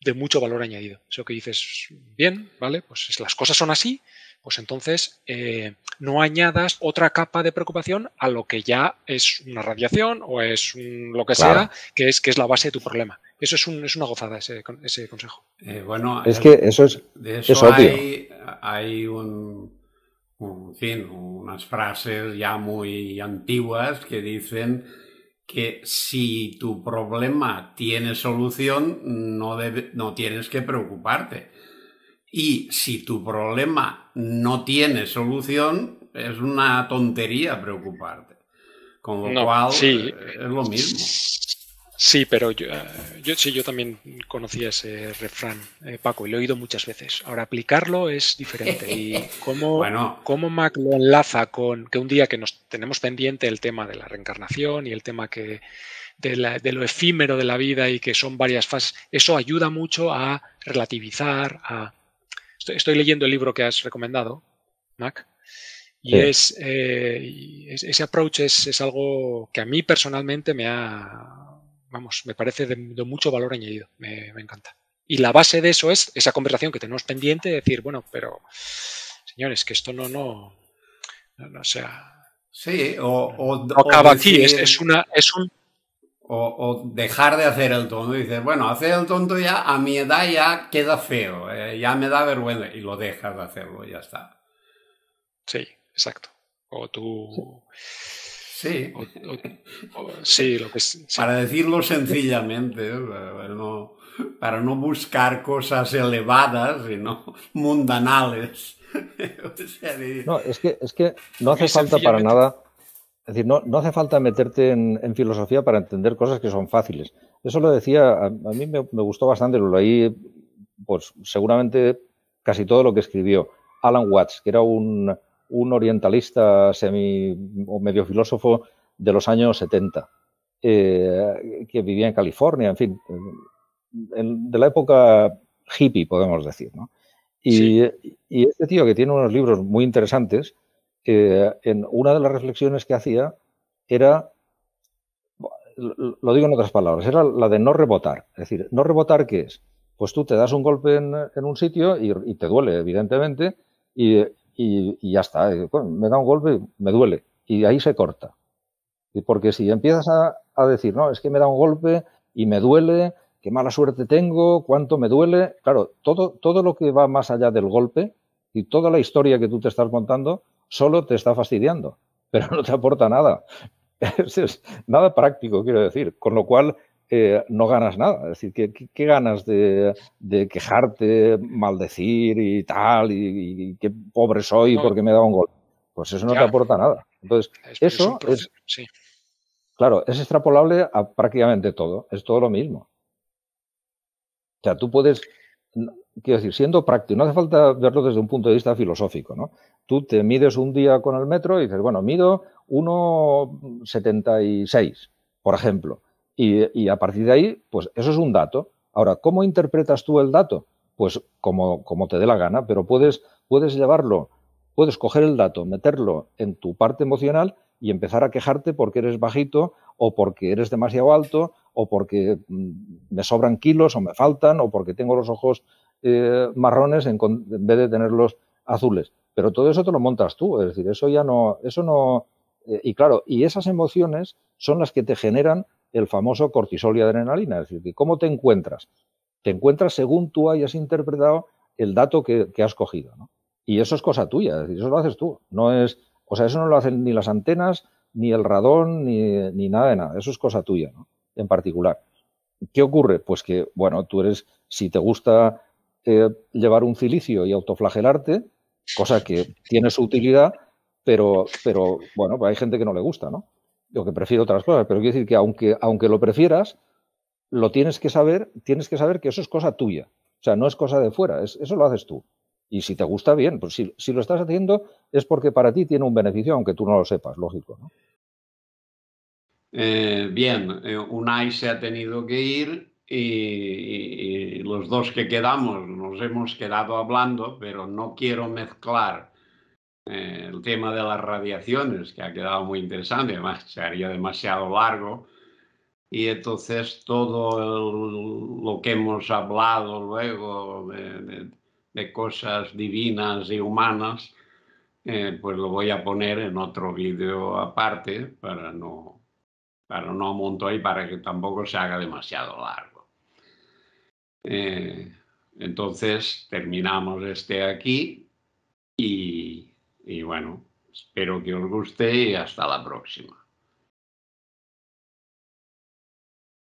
de mucho valor añadido. Eso que dices, bien, vale, pues las cosas son así, pues entonces eh, no añadas otra capa de preocupación a lo que ya es una radiación o es lo que sea, que es, que es la base de tu problema. Eso es, una gozada, ese, consejo. Eh, bueno, es eh, que eso es, eso Hay, un, unas frases ya muy antiguas que dicen que si tu problema tiene solución, no tienes que preocuparte. Y si tu problema no tiene solución, es una tontería preocuparte. Con lo cual, eh, es lo mismo. Sí, pero eh, yo, sí, yo también conocía ese refrán, eh, Paco, y lo he oído muchas veces. Ahora, aplicarlo es diferente. Y cómo, Mac lo enlaza con que un día que nos tenemos pendiente el tema de la reencarnación y el tema que de lo efímero de la vida y que son varias fases, eso ayuda mucho a relativizar, a estoy, leyendo el libro que has recomendado, Mac, y eh, es, ese approach es, algo que a mí personalmente me ha, vamos, me parece de, mucho valor añadido, me, encanta. Y la base de eso es esa conversación que tenemos pendiente, de decir, bueno, pero señores, que esto no, no, no, sea... Sí, o, acaba es, una, es un o, dejar de hacer el tonto. dices, bueno, hacer el tonto ya a mi edad ya queda feo, eh, ya me da vergüenza y lo dejas de hacerlo, ya está. Sí, exacto. O tú... Sí. sí, lo Para decirlo sencillamente, ¿eh? para no, buscar cosas elevadas, sino mundanales. No, es que, es que no hace falta para nada es decir, no, hace falta meterte en, filosofía para entender cosas que son fáciles. Eso lo decía, a, mí me, gustó bastante, lo leí, pues seguramente casi todo lo que escribió. Alan Watts, que era un, orientalista semi o medio filósofo de los años 70, eh, que vivía en California, en fin, de la época hippie, podemos decir. y, este tío que tiene unos libros muy interesantes, eh, en una de las reflexiones que hacía era, lo digo en otras palabras, era la de no rebotar. Es decir, no rebotar, ¿qué es? Pues tú te das un golpe en, un sitio y, te duele, evidentemente, y, ya está. me da un golpe, me duele, y ahí se corta. Y porque si empiezas a, decir, no, es que me da un golpe y me duele, qué mala suerte tengo, cuánto me duele. Claro, todo, todo lo que va más allá del golpe y toda la historia que tú te estás contando solo te está fastidiando, pero no te aporta nada. Es nada práctico, quiero decir. Con lo cual, eh, no ganas nada. Es decir, ¿qué, qué, ganas de, quejarte, maldecir y tal? Y, qué pobre soy porque me he dado un gol. Pues eso no te aporta nada. Entonces, eso es, Claro, es extrapolable a prácticamente todo. Es todo lo mismo. O sea, tú puedes quiero decir, siendo práctico, no hace falta verlo desde un punto de vista filosófico, ¿no? Tú te mides un día con el metro y dices, bueno, mido 1,76, por ejemplo, y, a partir de ahí, pues eso es un dato. Ahora, ¿cómo interpretas tú el dato? Pues como, te dé la gana, pero puedes, puedes llevarlo, puedes coger el dato, meterlo en tu parte emocional y empezar a quejarte porque eres bajito o porque eres demasiado alto o porque mm, me sobran kilos o me faltan o porque tengo los ojos eh, marrones en, vez de tenerlos azules. Pero todo eso te lo montas tú, es decir, eso ya no, eso no, eh, y claro, y esas emociones son las que te generan el famoso cortisol y adrenalina, es decir, que cómo te encuentras. Te encuentras según tú hayas interpretado el dato que, has cogido, Y eso es cosa tuya, es decir, eso lo haces tú, no es, o sea, eso no lo hacen ni las antenas, ni el radón, ni, ni nada de nada, eso es cosa tuya, En particular. ¿Qué ocurre? Pues que, bueno, tú eres, si te gusta eh, llevar un cilicio y autoflagelarte, cosa que tiene su utilidad, pero, bueno, pues hay gente que no le gusta, ¿no? Yo que prefiere otras cosas, pero quiero decir que aunque, aunque lo prefieras, lo tienes que saber, tienes que saber que eso es cosa tuya. O sea, no es cosa de fuera, eso lo haces tú. Y si te gusta, bien. Pues si, lo estás haciendo es porque para ti tiene un beneficio, aunque tú no lo sepas, lógico. ¿no? Eh, bien, un eh, Unai se ha tenido que ir y, los dos que quedamos nos hemos quedado hablando, pero no quiero mezclar eh, el tema de las radiaciones, que ha quedado muy interesante, además se haría demasiado largo. Y entonces todo lo que hemos hablado luego de, cosas divinas y humanas, eh, pues lo voy a poner en otro vídeo aparte para no, para no montar y para que tampoco se haga demasiado largo. Eh, entonces terminamos este aquí y, y bueno, espero que os guste y hasta la próxima.